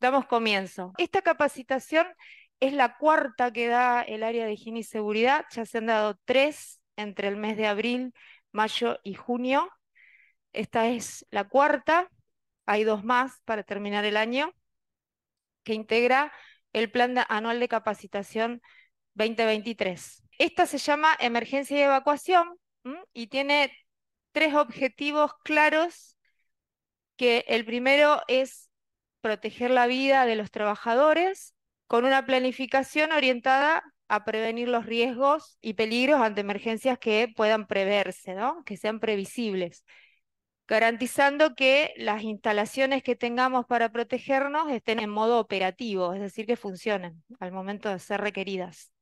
Damos comienzo. Esta capacitación es la cuarta que da el área de higiene y seguridad. Ya se han dado tres entre el mes de abril, mayo y junio. Esta es la cuarta. Hay dos más para terminar el año que integra el Plan Anual de Capacitación 2023. Esta se llama Emergencia y Evacuación y tiene tres objetivos claros, que el primero es proteger la vida de los trabajadores con una planificación orientada a prevenir los riesgos y peligros ante emergencias que puedan preverse, ¿no? que sean previsibles, garantizando que las instalaciones que tengamos para protegernos estén en modo operativo, es decir, que funcionen al momento de ser requeridas.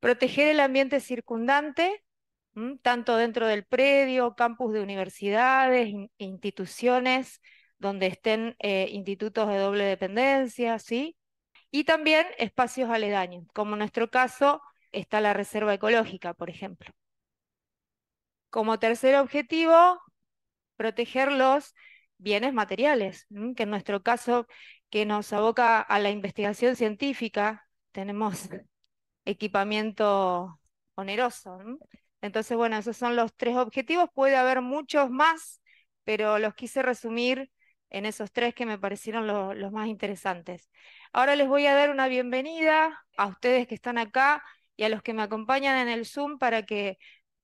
Proteger el ambiente circundante, tanto dentro del predio, campus de universidades, e instituciones, donde estén eh, institutos de doble dependencia, ¿sí? Y también espacios aledaños, como en nuestro caso está la reserva ecológica, por ejemplo. Como tercer objetivo, proteger los bienes materiales, que en nuestro caso, que nos aboca a la investigación científica, tenemos equipamiento oneroso. Entonces, bueno, esos son los tres objetivos. Puede haber muchos más, pero los quise resumir en esos tres que me parecieron los más interesantes. Ahora les voy a dar una bienvenida a ustedes que están acá y a los que me acompañan en el Zoom para que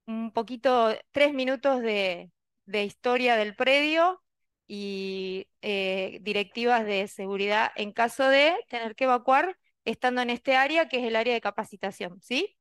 un poquito, tres minutos de, historia del predio y eh, directivas de seguridad en caso de tener que evacuar estando en este área que es el área de capacitación, ¿sí?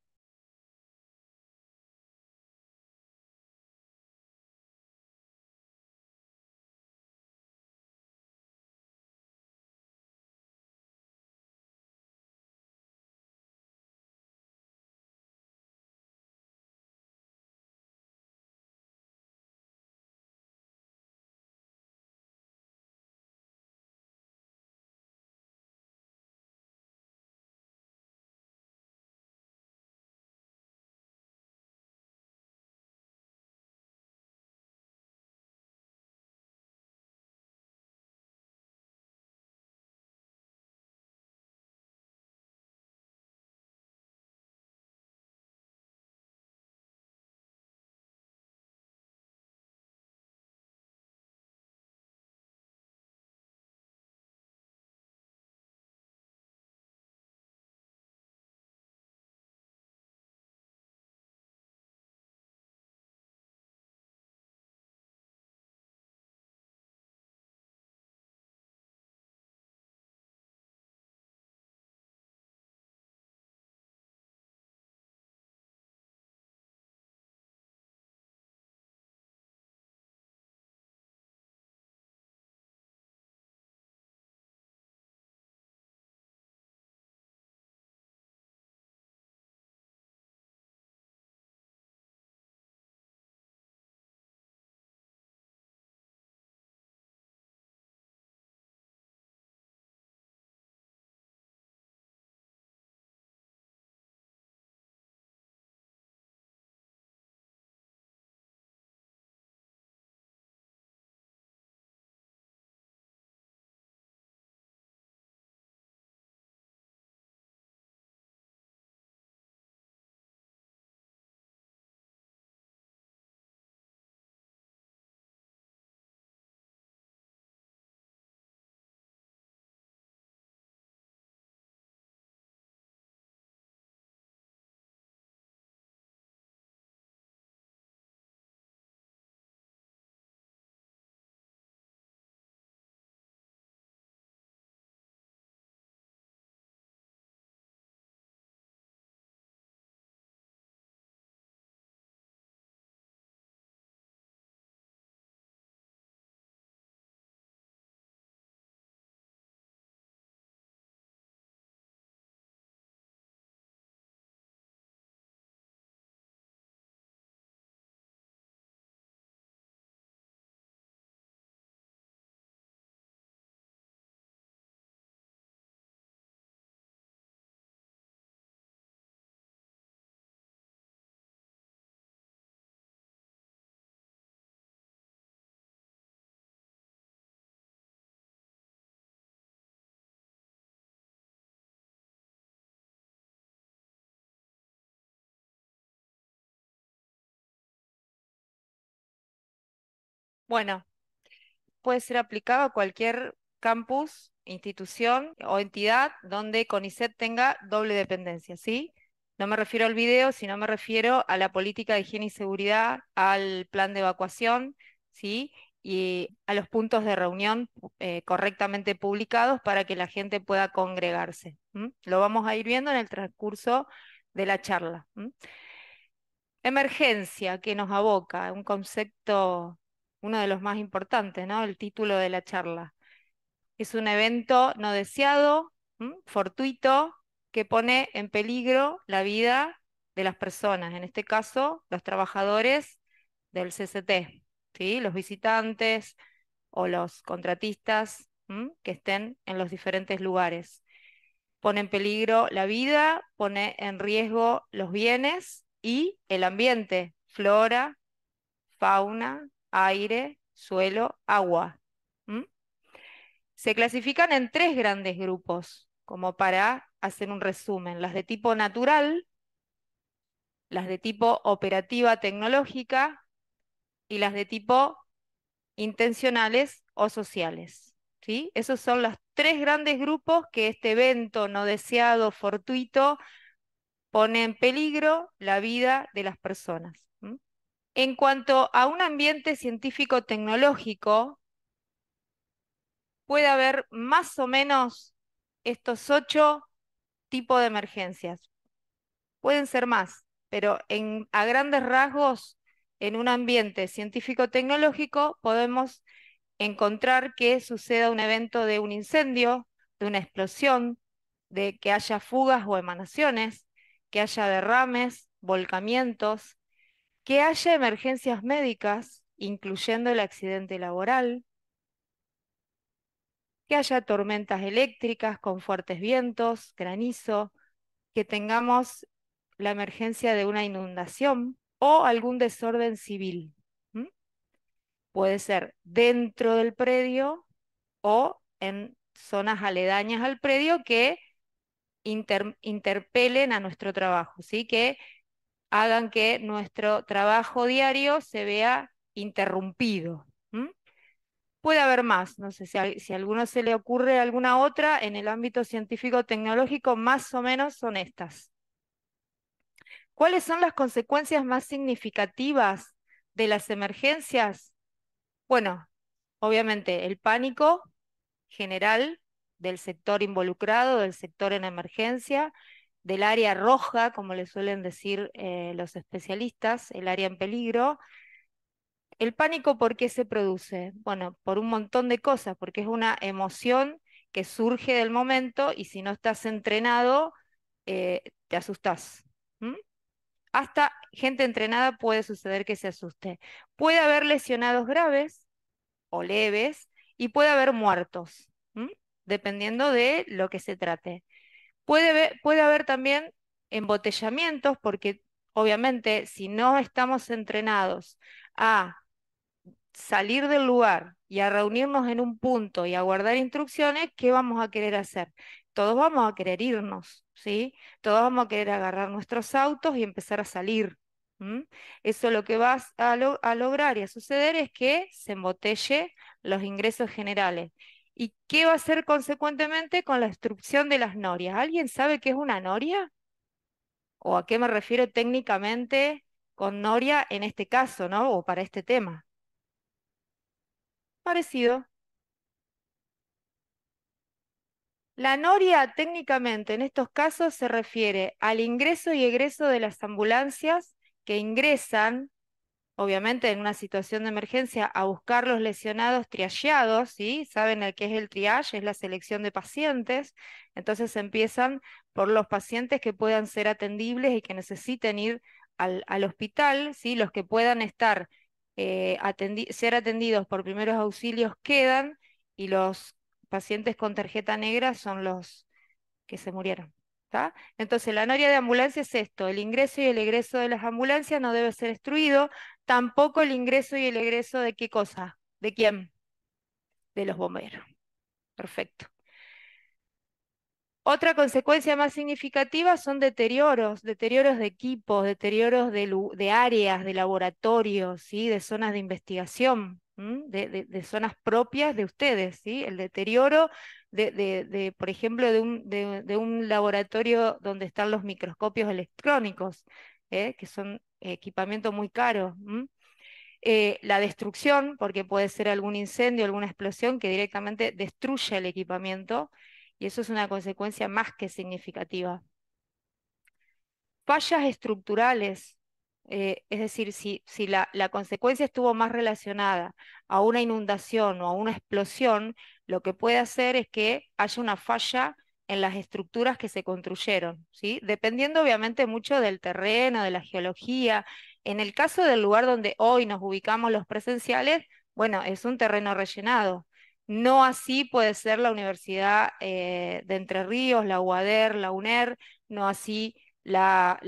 Bueno, puede ser aplicado a cualquier campus, institución o entidad donde CONICET tenga doble dependencia, ¿sí? No me refiero al video, sino me refiero a la política de higiene y seguridad, al plan de evacuación, ¿sí? Y a los puntos de reunión eh, correctamente publicados para que la gente pueda congregarse. Lo vamos a ir viendo en el transcurso de la charla. Emergencia, que nos aboca, un concepto uno de los más importantes, ¿no? El título de la charla. Es un evento no deseado, fortuito, que pone en peligro la vida de las personas, en este caso, los trabajadores del CCT, los visitantes o los contratistas que estén en los diferentes lugares. Pone en peligro la vida, pone en riesgo los bienes y el ambiente, flora, fauna, aire, suelo, agua. Se clasifican en tres grandes grupos, como para hacer un resumen. Las de tipo natural, las de tipo operativa tecnológica y las de tipo intencionales o sociales. ¿sí? Esos son los tres grandes grupos que este evento no deseado, fortuito, pone en peligro la vida de las personas. En cuanto a un ambiente científico-tecnológico, puede haber más o menos estos ocho tipos de emergencias. Pueden ser más, pero a grandes rasgos, en un ambiente científico-tecnológico podemos encontrar que suceda un evento de un incendio, de una explosión, de que haya fugas o emanaciones, que haya derrames, volcamientos, que haya emergencias médicas, incluyendo el accidente laboral, que haya tormentas eléctricas con fuertes vientos, granizo, que tengamos la emergencia de una inundación o algún desorden civil. Puede ser dentro del predio o en zonas aledañas al predio que interpelen a nuestro trabajo, ¿sí? que hagan que nuestro trabajo diario se vea interrumpido. Puede haber más, no sé si si a, alguno se le ocurre alguna otra en el ámbito científico-tecnológico, más o menos son estas. ¿Cuáles son las consecuencias más significativas de las emergencias? Bueno, obviamente el pánico general del sector involucrado, del sector en emergencia, del área roja, como le suelen decir eh, los especialistas, el área en peligro. El pánico, ¿por qué se produce? Bueno, por un montón de cosas, porque es una emoción que surge del momento y si no estás entrenado, eh, te asustás. Hasta gente entrenada puede suceder que se asuste. Puede haber lesionados graves o leves y puede haber muertos, dependiendo de lo que se trate. Puede, haber también embotellamientos, porque obviamente si no estamos entrenados a salir del lugar y a reunirnos en un punto y a guardar instrucciones, ¿qué vamos a querer hacer? Todos vamos a querer irnos, ¿sí? Todos vamos a querer agarrar nuestros autos y empezar a salir. Eso lo que vas a, a lograr y a suceder es que se embotelle los ingresos generales ¿Y qué va a hacer consecuentemente con la destrucción de las norias? ¿Alguien sabe qué es una noria? ¿O a qué me refiero técnicamente con noria en este caso, ¿no? O para este tema. Parecido. La noria técnicamente en estos casos se refiere al ingreso y egreso de las ambulancias que ingresan obviamente en una situación de emergencia, a buscar los lesionados triageados, ¿sí? Saben el que es el triage, es la selección de pacientes, entonces empiezan por los pacientes que puedan ser atendibles y que necesiten ir al, hospital, ¿sí? Los que puedan estar, eh, ser atendidos por primeros auxilios quedan y los pacientes con tarjeta negra son los que se murieron. Entonces, la noria de ambulancia es esto, el ingreso y el egreso de las ambulancias no debe ser destruido, tampoco el ingreso y el egreso de qué cosa, de quién, de los bomberos. Perfecto. Otra consecuencia más significativa son deterioros, deterioros de equipos, deterioros de, áreas, de laboratorios, de zonas de investigación, de, zonas propias de ustedes. ¿sí? El deterioro de, por ejemplo, de un, laboratorio donde están los microscopios electrónicos, ¿eh? que son equipamiento muy caro. Eh, la destrucción, porque puede ser algún incendio, alguna explosión que directamente destruye el equipamiento, y eso es una consecuencia más que significativa. Fallas estructurales, eh, es decir, si, la, consecuencia estuvo más relacionada a una inundación o a una explosión, lo que puede hacer es que haya una falla en las estructuras que se construyeron, dependiendo obviamente mucho del terreno, de la geología. En el caso del lugar donde hoy nos ubicamos los presenciales, bueno, es un terreno rellenado. No así puede ser la Universidad eh, de Entre Ríos, la UADER, la UNER, no así la,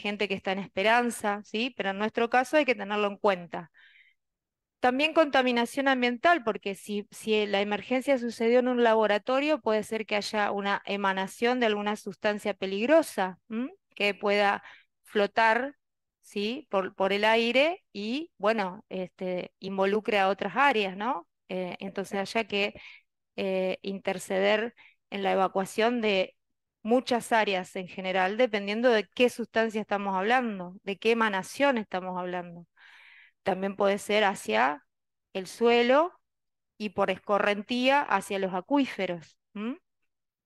gente que está en esperanza, ¿sí? pero en nuestro caso hay que tenerlo en cuenta. También contaminación ambiental, porque si, la emergencia sucedió en un laboratorio, puede ser que haya una emanación de alguna sustancia peligrosa que pueda flotar ¿sí? Por, por, el aire y, bueno, este, involucre a otras áreas, ¿no? Eh, entonces haya que eh, interceder en la evacuación de muchas áreas en general, dependiendo de qué sustancia estamos hablando, de qué emanación estamos hablando. También puede ser hacia el suelo y por escorrentía hacia los acuíferos.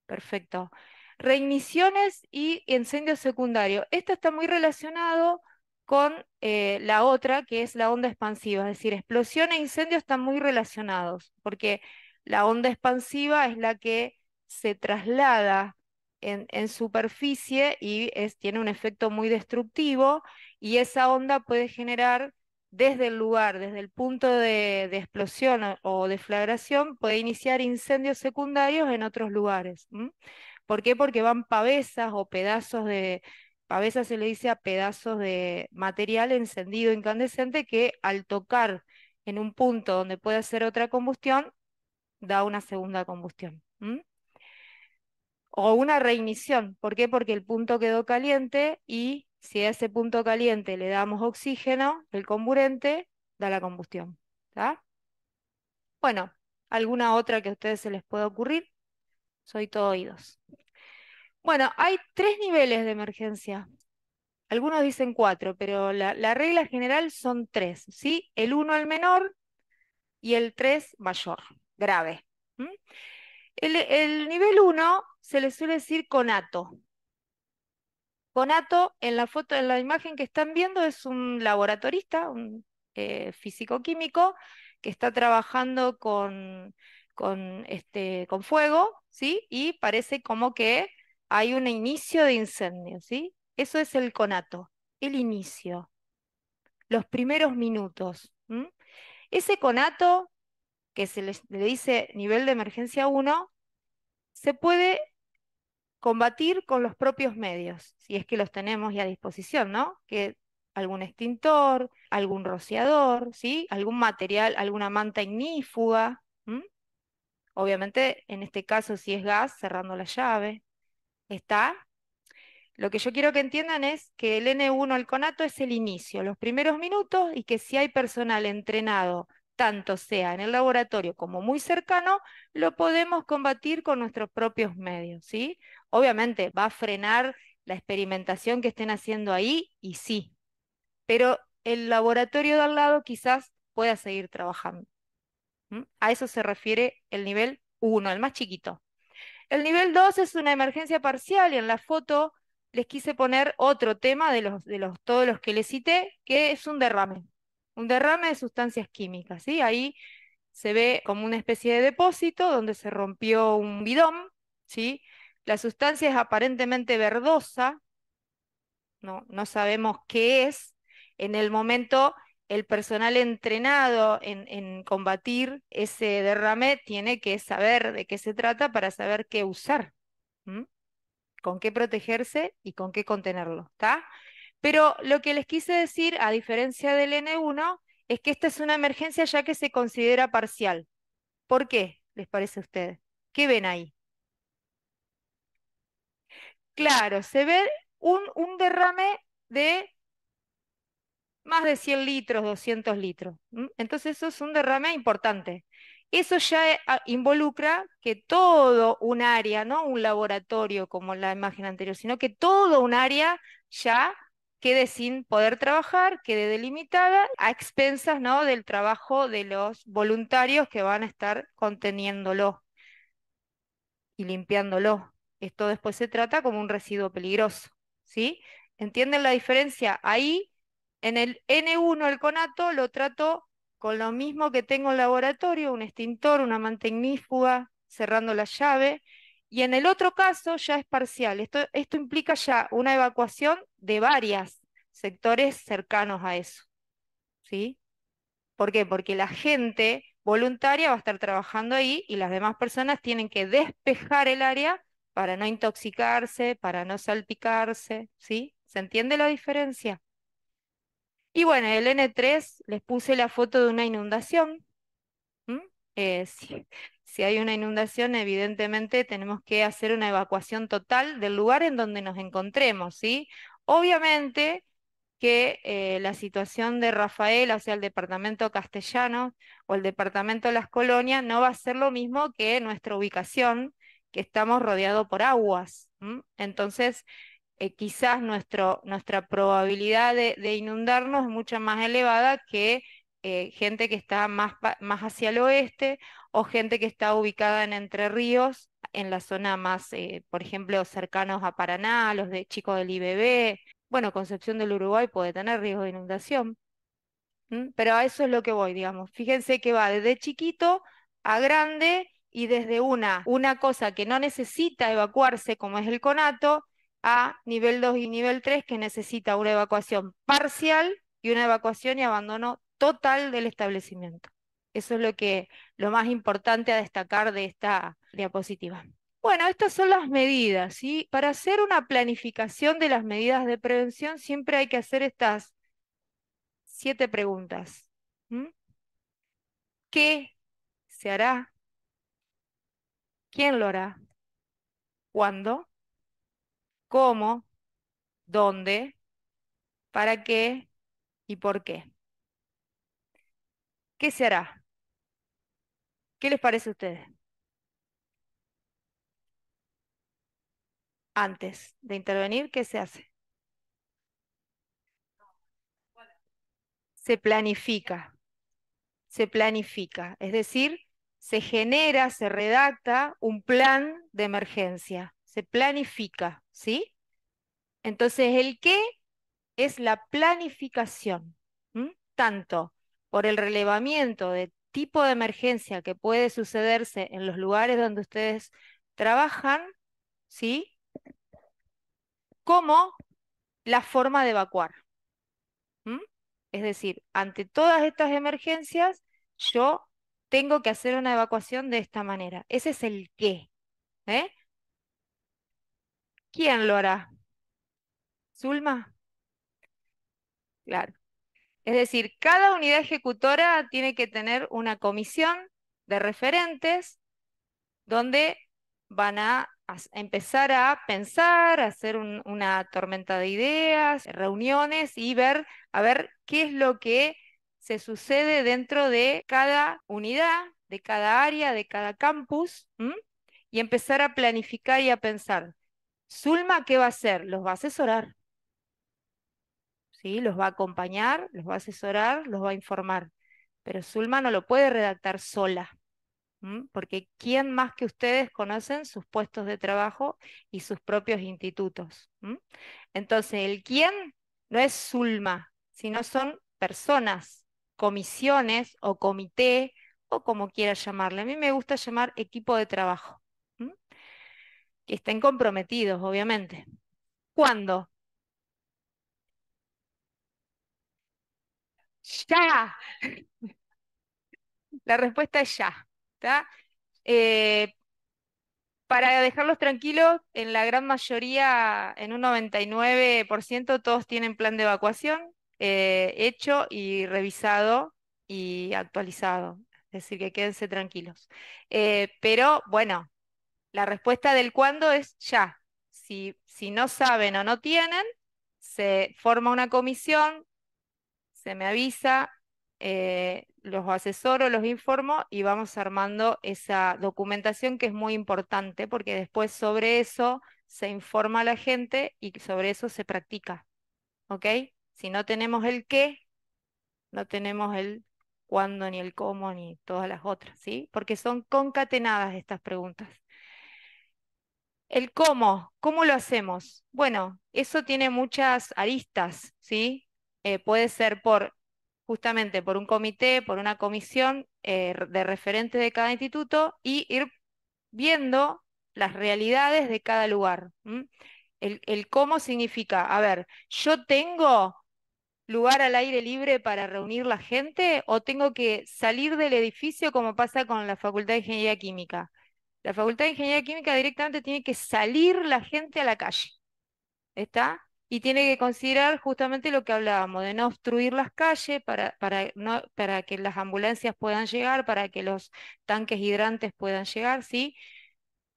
Perfecto. Reigniciones y incendios secundarios. Esto está muy relacionado con eh, la otra, que es la onda expansiva, es decir, explosión e incendio están muy relacionados, porque la onda expansiva es la que se traslada en, superficie y tiene un efecto muy destructivo y esa onda puede generar desde el lugar, desde el punto de, explosión o, de flagración, puede iniciar incendios secundarios en otros lugares. ¿Por qué? Porque van pavesas o pedazos de, pavesas se le dice a pedazos de material encendido incandescente que al tocar en un punto donde puede hacer otra combustión, da una segunda combustión o una reignición. ¿Por qué? Porque el punto quedó caliente y si a ese punto caliente le damos oxígeno, el comburente da la combustión. Bueno, alguna otra que a ustedes se les pueda ocurrir. Soy todo oídos. Bueno, hay tres niveles de emergencia. Algunos dicen cuatro, pero la, regla general son tres, ¿sí? El uno el menor y el tres mayor, grave. El, nivel 1 se le suele decir conato. Conato, en la foto, en la imagen que están viendo, es un laboratorista, un eh, físico-químico, que está trabajando este, con, fuego, ¿sí? Y parece como que hay un inicio de incendio, ¿sí? Eso es el conato, el inicio, los primeros minutos. Ese conato que se le, dice nivel de emergencia 1, se puede combatir con los propios medios, si es que los tenemos ya a disposición, ¿no? Que algún extintor, algún rociador, ¿sí? algún material, alguna manta ignífuga. Obviamente, en este caso, si es gas, cerrando la llave. ¿Está? Lo que yo quiero que entiendan es que el N1 el conato es el inicio, los primeros minutos, y que si hay personal entrenado tanto sea en el laboratorio como muy cercano, lo podemos combatir con nuestros propios medios, ¿sí? Obviamente va a frenar la experimentación que estén haciendo ahí y sí, pero el laboratorio de al lado quizás pueda seguir trabajando. A eso se refiere el nivel 1, el más chiquito. El nivel 2 es una emergencia parcial y en la foto les quise poner otro tema de, los, de todos los que les cité, que es un derrame un derrame de sustancias químicas, ¿sí? Ahí se ve como una especie de depósito donde se rompió un bidón, ¿sí? La sustancia es aparentemente verdosa, no, no sabemos qué es. En el momento, el personal entrenado en, combatir ese derrame tiene que saber de qué se trata para saber qué usar, con qué protegerse y con qué contenerlo, ¿está? Pero lo que les quise decir, a diferencia del N1, es que esta es una emergencia ya que se considera parcial. ¿Por qué les parece a ustedes? ¿Qué ven ahí? Claro, se ve un, un derrame de más de 100 litros, 200 litros. Entonces eso es un derrame importante. Eso ya ah, involucra que todo un área, no un laboratorio como la imagen anterior, sino que todo un área ya quede sin poder trabajar, quede delimitada a expensas ¿no? del trabajo de los voluntarios que van a estar conteniéndolo y limpiándolo. Esto después se trata como un residuo peligroso. ¿sí? ¿Entienden la diferencia? Ahí, en el N1, el conato, lo trato con lo mismo que tengo en laboratorio, un extintor, una mantecnífuga, cerrando la llave, y en el otro caso ya es parcial. Esto, implica ya una evacuación de varios sectores cercanos a eso. ¿Sí? ¿Por qué? Porque la gente voluntaria va a estar trabajando ahí y las demás personas tienen que despejar el área para no intoxicarse, para no salpicarse, ¿sí? ¿Se entiende la diferencia? Y bueno, el N3 les puse la foto de una inundación si hay una inundación, evidentemente tenemos que hacer una evacuación total del lugar en donde nos encontremos, ¿sí? Obviamente que eh, la situación de Rafael, o sea, el departamento castellano o el departamento de las colonias, no va a ser lo mismo que nuestra ubicación, que estamos rodeados por aguas. Entonces, eh, quizás nuestra probabilidad de inundarnos es mucho más elevada que eh, gente que está más, más, hacia el oeste o gente que está ubicada en Entre Ríos, en la zona más, eh, por ejemplo, cercanos a Paraná, los de Chico del IBB. Bueno, Concepción del Uruguay puede tener riesgo de inundación, pero a eso es lo que voy, digamos. Fíjense que va desde chiquito a grande y desde una, una cosa que no necesita evacuarse, como es el conato, a nivel 2 y nivel 3 que necesita una evacuación parcial y una evacuación y abandono total del establecimiento. Eso es lo, que, lo más importante a destacar de esta diapositiva. Bueno, estas son las medidas. y Para hacer una planificación de las medidas de prevención siempre hay que hacer estas siete preguntas. ¿Qué se hará? ¿Quién lo hará? ¿Cuándo? ¿Cómo? ¿Dónde? ¿Para qué? ¿Y por qué? ¿Qué se hará? ¿Qué les parece a ustedes? Antes de intervenir, ¿qué se hace? Se planifica, se planifica, es decir, se genera, se redacta un plan de emergencia, se planifica, ¿sí? Entonces, el qué es la planificación, tanto por el relevamiento de tipo de emergencia que puede sucederse en los lugares donde ustedes trabajan, ¿sí? Como la forma de evacuar. Es decir, ante todas estas emergencias, yo tengo que hacer una evacuación de esta manera. Ese es el qué. ¿eh? ¿Quién lo hará? ¿Zulma? Claro. Es decir, cada unidad ejecutora tiene que tener una comisión de referentes donde van a empezar a pensar, a hacer una tormenta de ideas, reuniones y ver, a ver qué es lo que se sucede dentro de cada unidad, de cada área, de cada campus, y empezar a planificar y a pensar. Zulma, ¿qué va a hacer? Los va a asesorar. Los va a acompañar, los va a asesorar, los va a informar. Pero Zulma no lo puede redactar sola, porque ¿quién más que ustedes conocen sus puestos de trabajo y sus propios institutos? Entonces, el quién no es Zulma, sino son personas, comisiones o comité o como quiera llamarle. A mí me gusta llamar equipo de trabajo, que estén comprometidos, obviamente. ¿Cuándo? ya. La respuesta es ya. Eh, para dejarlos tranquilos, en la gran mayoría, en un 99%, todos tienen plan de evacuación eh, hecho y revisado y actualizado. Es decir, que quédense tranquilos. Eh, pero bueno, la respuesta del cuándo es ya. Si, si no saben o no tienen, se forma una comisión, se me avisa, eh, los asesoro, los informo y vamos armando esa documentación que es muy importante porque después sobre eso se informa a la gente y sobre eso se practica. ¿Ok? Si no tenemos el qué, no tenemos el cuándo, ni el cómo, ni todas las otras, ¿sí? Porque son concatenadas estas preguntas. El cómo, ¿cómo lo hacemos? Bueno, eso tiene muchas aristas, ¿sí? Eh, puede ser por justamente por un comité, por una comisión eh, de referentes de cada instituto y ir viendo las realidades de cada lugar. El, el, cómo significa, a ver, yo tengo lugar al aire libre para reunir la gente o tengo que salir del edificio como pasa con la Facultad de Ingeniería Química. La Facultad de Ingeniería Química directamente tiene que salir la gente a la calle. ¿Está? y tiene que considerar justamente lo que hablábamos, de no obstruir las calles para, para, para que las ambulancias puedan llegar, para que los tanques hidrantes puedan llegar, ¿sí?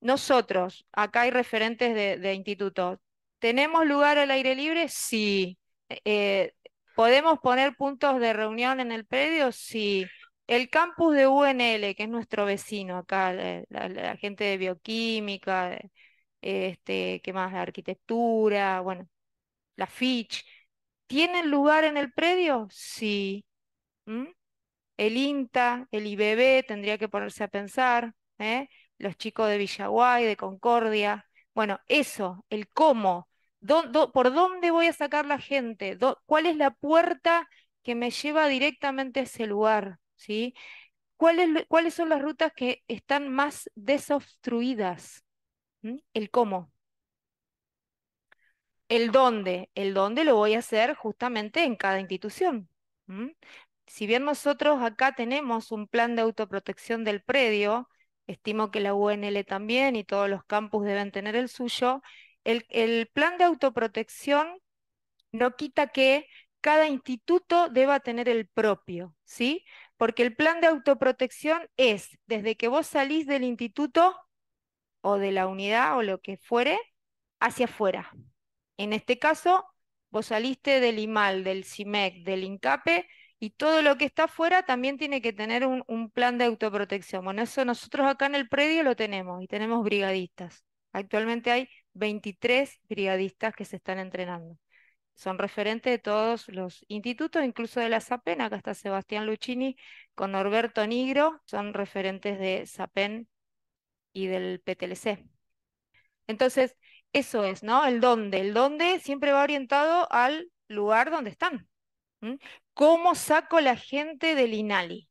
Nosotros, acá hay referentes de, institutos, ¿tenemos lugar al aire libre? Sí. Eh, ¿Podemos poner puntos de reunión en el predio? Sí. El campus de UNL, que es nuestro vecino acá, la, gente de bioquímica, eh, este, ¿qué más? arquitectura, bueno, la Fitch, ¿tienen lugar en el predio? Sí. ¿Mm? El INTA, el IBB tendría que ponerse a pensar, ¿eh? los chicos de Villaguay, de Concordia. Bueno, eso, el cómo, por dónde voy a sacar la gente, cuál es la puerta que me lleva directamente a ese lugar, ¿sí? ¿Cuáles, son las rutas que están más desobstruidas? ¿Mm? El cómo. El dónde, el dónde lo voy a hacer justamente en cada institución. Si bien nosotros acá tenemos un plan de autoprotección del predio, estimo que la UNL también y todos los campus deben tener el suyo, el, el plan de autoprotección no quita que cada instituto deba tener el propio, ¿sí? Porque el plan de autoprotección es desde que vos salís del instituto o de la unidad o lo que fuere, hacia afuera. En este caso, vos saliste del IMAL, del CIMEC, e del INCAPE, y todo lo que está afuera también tiene que tener un, plan de autoprotección. Bueno, eso nosotros acá en el predio lo tenemos y tenemos brigadistas. Actualmente hay 23 brigadistas que se están entrenando. Son referentes de todos los institutos, incluso de la SAPEN. Acá está Sebastián Lucchini con Norberto Nigro, son referentes de SAPEN y del PTLC. Entonces, eso es, ¿no? El dónde. El dónde siempre va orientado al lugar donde están. ¿Cómo saco la gente del INALI?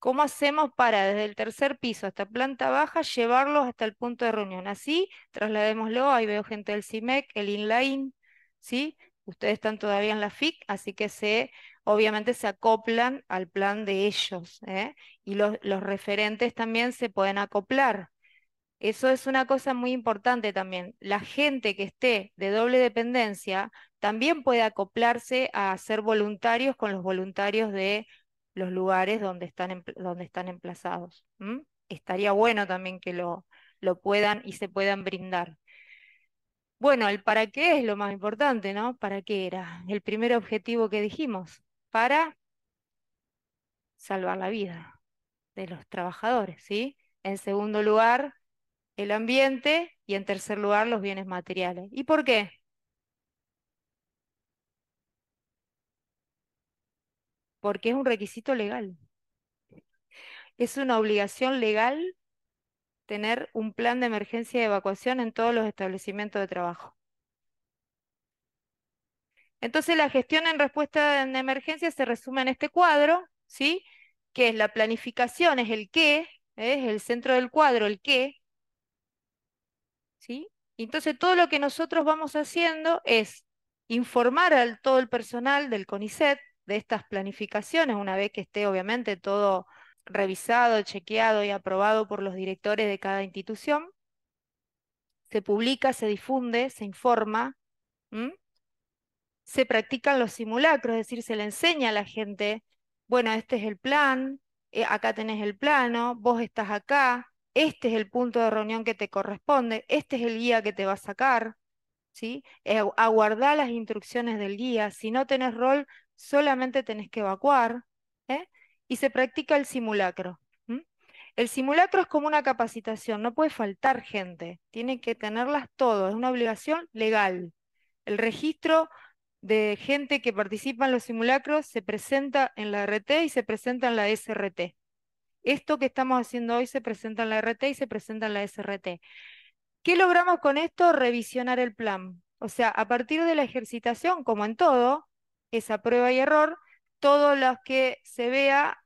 ¿Cómo hacemos para desde el tercer piso hasta planta baja llevarlos hasta el punto de reunión? Así, trasladémoslo, ahí veo gente del CIMEC, el Inline, ¿sí? Ustedes están todavía en la FIC, así que se, obviamente se acoplan al plan de ellos, ¿eh? Y los referentes también se pueden acoplar, eso es una cosa muy importante también. La gente que esté de doble dependencia también puede acoplarse a ser voluntarios con los voluntarios de los lugares donde están, donde están emplazados. Estaría bueno también que lo, lo puedan y se puedan brindar. Bueno, el para qué es lo más importante, ¿no? ¿Para qué era? El primer objetivo que dijimos, para salvar la vida de los trabajadores, ¿sí? En segundo lugar, el ambiente y en tercer lugar los bienes materiales. ¿Y por qué? Porque es un requisito legal. Es una obligación legal tener un plan de emergencia y evacuación en todos los establecimientos de trabajo. Entonces la gestión en respuesta de emergencia se resume en este cuadro, ¿sí? Que es la planificación, es el qué, ¿eh? es el centro del cuadro, el qué, entonces todo lo que nosotros vamos haciendo es informar al todo el personal del CONICET de estas planificaciones, una vez que esté obviamente todo revisado, chequeado y aprobado por los directores de cada institución, se publica, se difunde, se informa, se practican los simulacros, es decir, se le enseña a la gente, bueno, este es el plan, eh, acá tenés el plano, vos estás acá, este es el punto de reunión que te corresponde, este es el guía que te va a sacar, ¿sí? Eh, aguardá las instrucciones del guía, si no tenés rol, solamente tenés que evacuar, ¿eh? Y se practica el simulacro. El simulacro es como una capacitación, no puede faltar gente, tiene que tenerlas todas, es una obligación legal. El registro de gente que participa en los simulacros se presenta en la RT y se presenta en la SRT. Esto que estamos haciendo hoy se presenta en la RT y se presenta en la SRT. ¿Qué logramos con esto? Revisionar el plan. O sea, a partir de la ejercitación, como en todo, esa prueba y error, todo lo que se vea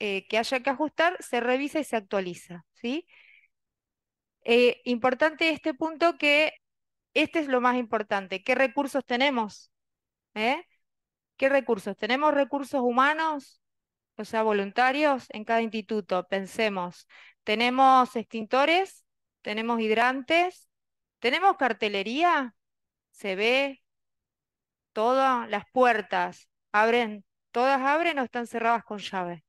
eh, que haya que ajustar, se revisa y se actualiza. ¿sí? Eh, importante este punto que este es lo más importante. ¿Qué recursos tenemos? ¿Eh? ¿Qué recursos? ¿Tenemos recursos humanos? o sea, voluntarios en cada instituto. Pensemos, tenemos extintores, tenemos hidrantes, tenemos cartelería, se ve todas las puertas, abren, todas abren o están cerradas con llave.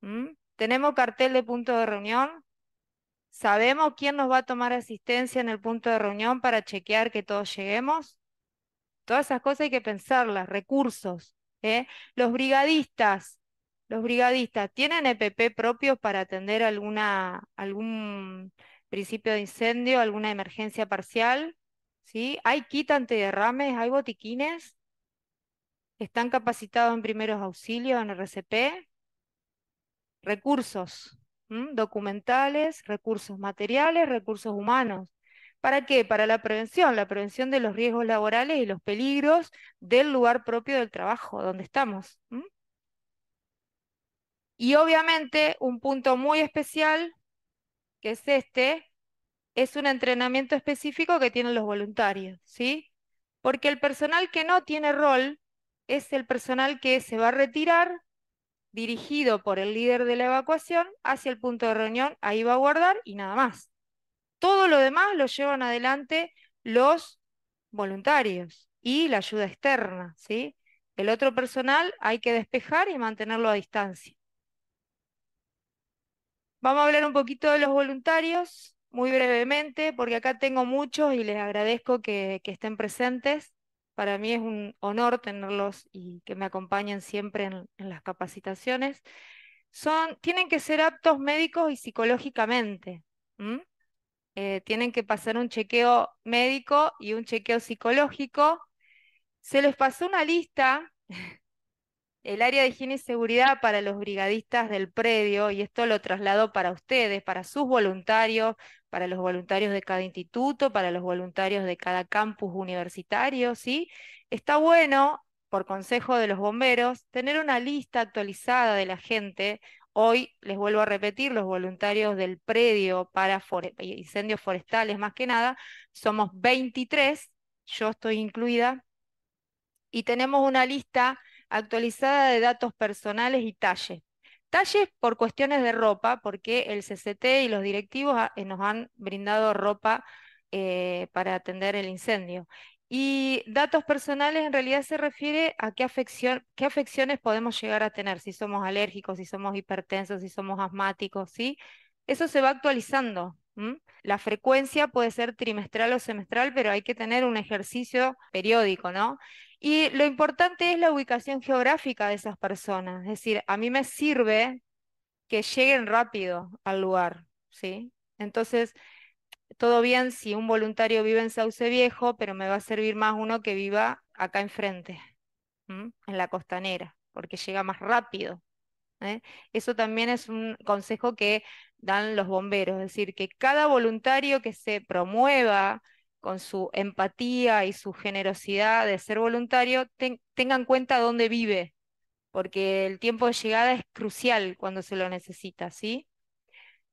¿Mm? Tenemos cartel de punto de reunión, sabemos quién nos va a tomar asistencia en el punto de reunión para chequear que todos lleguemos. Todas esas cosas hay que pensarlas, recursos. ¿eh? Los brigadistas, los brigadistas tienen EPP propios para atender algún principio de incendio, alguna emergencia parcial. ¿Sí? ¿Hay kit antiderrames? ¿Hay botiquines? ¿Están capacitados en primeros auxilios, en RCP? Recursos documentales, recursos materiales, recursos humanos. ¿Para qué? Para la prevención, la prevención de los riesgos laborales y los peligros del lugar propio del trabajo, donde estamos. Y obviamente un punto muy especial, que es este, es un entrenamiento específico que tienen los voluntarios, ¿sí? Porque el personal que no tiene rol es el personal que se va a retirar dirigido por el líder de la evacuación hacia el punto de reunión, ahí va a guardar y nada más. Todo lo demás lo llevan adelante los voluntarios y la ayuda externa, ¿sí? El otro personal hay que despejar y mantenerlo a distancia. Vamos a hablar un poquito de los voluntarios, muy brevemente, porque acá tengo muchos y les agradezco que, estén presentes. Para mí es un honor tenerlos y que me acompañen siempre en, las capacitaciones. Son, tienen que ser aptos médicos y psicológicamente. Eh, tienen que pasar un chequeo médico y un chequeo psicológico. Se les pasó una lista el área de higiene y seguridad para los brigadistas del predio, y esto lo traslado para ustedes, para sus voluntarios, para los voluntarios de cada instituto, para los voluntarios de cada campus universitario, ¿sí? Está bueno, por consejo de los bomberos, tener una lista actualizada de la gente. Hoy, les vuelvo a repetir, los voluntarios del predio para eh, incendios forestales, más que nada, somos 23, yo estoy incluida, y tenemos una lista actualizada de datos personales y talles. Talles por cuestiones de ropa, porque el CCT y los directivos ah, eh, nos han brindado ropa eh, para atender el incendio. Y datos personales en realidad se refiere a qué, afección, qué afecciones podemos llegar a tener, si somos alérgicos, si somos hipertensos, si somos asmáticos, ¿sí? Eso se va actualizando. La frecuencia puede ser trimestral o semestral, pero hay que tener un ejercicio periódico, ¿no? Y lo importante es la ubicación geográfica de esas personas. Es decir, a mí me sirve que lleguen rápido al lugar, ¿sí? Entonces, todo bien si un voluntario vive en Sauce Viejo, pero me va a servir más uno que viva acá enfrente, en la costanera, porque llega más rápido. ¿eh? Eso también es un consejo que dan los bomberos, es decir, que cada voluntario que se promueva con su empatía y su generosidad de ser voluntario, tengan en cuenta dónde vive, porque el tiempo de llegada es crucial cuando se lo necesita, ¿sí?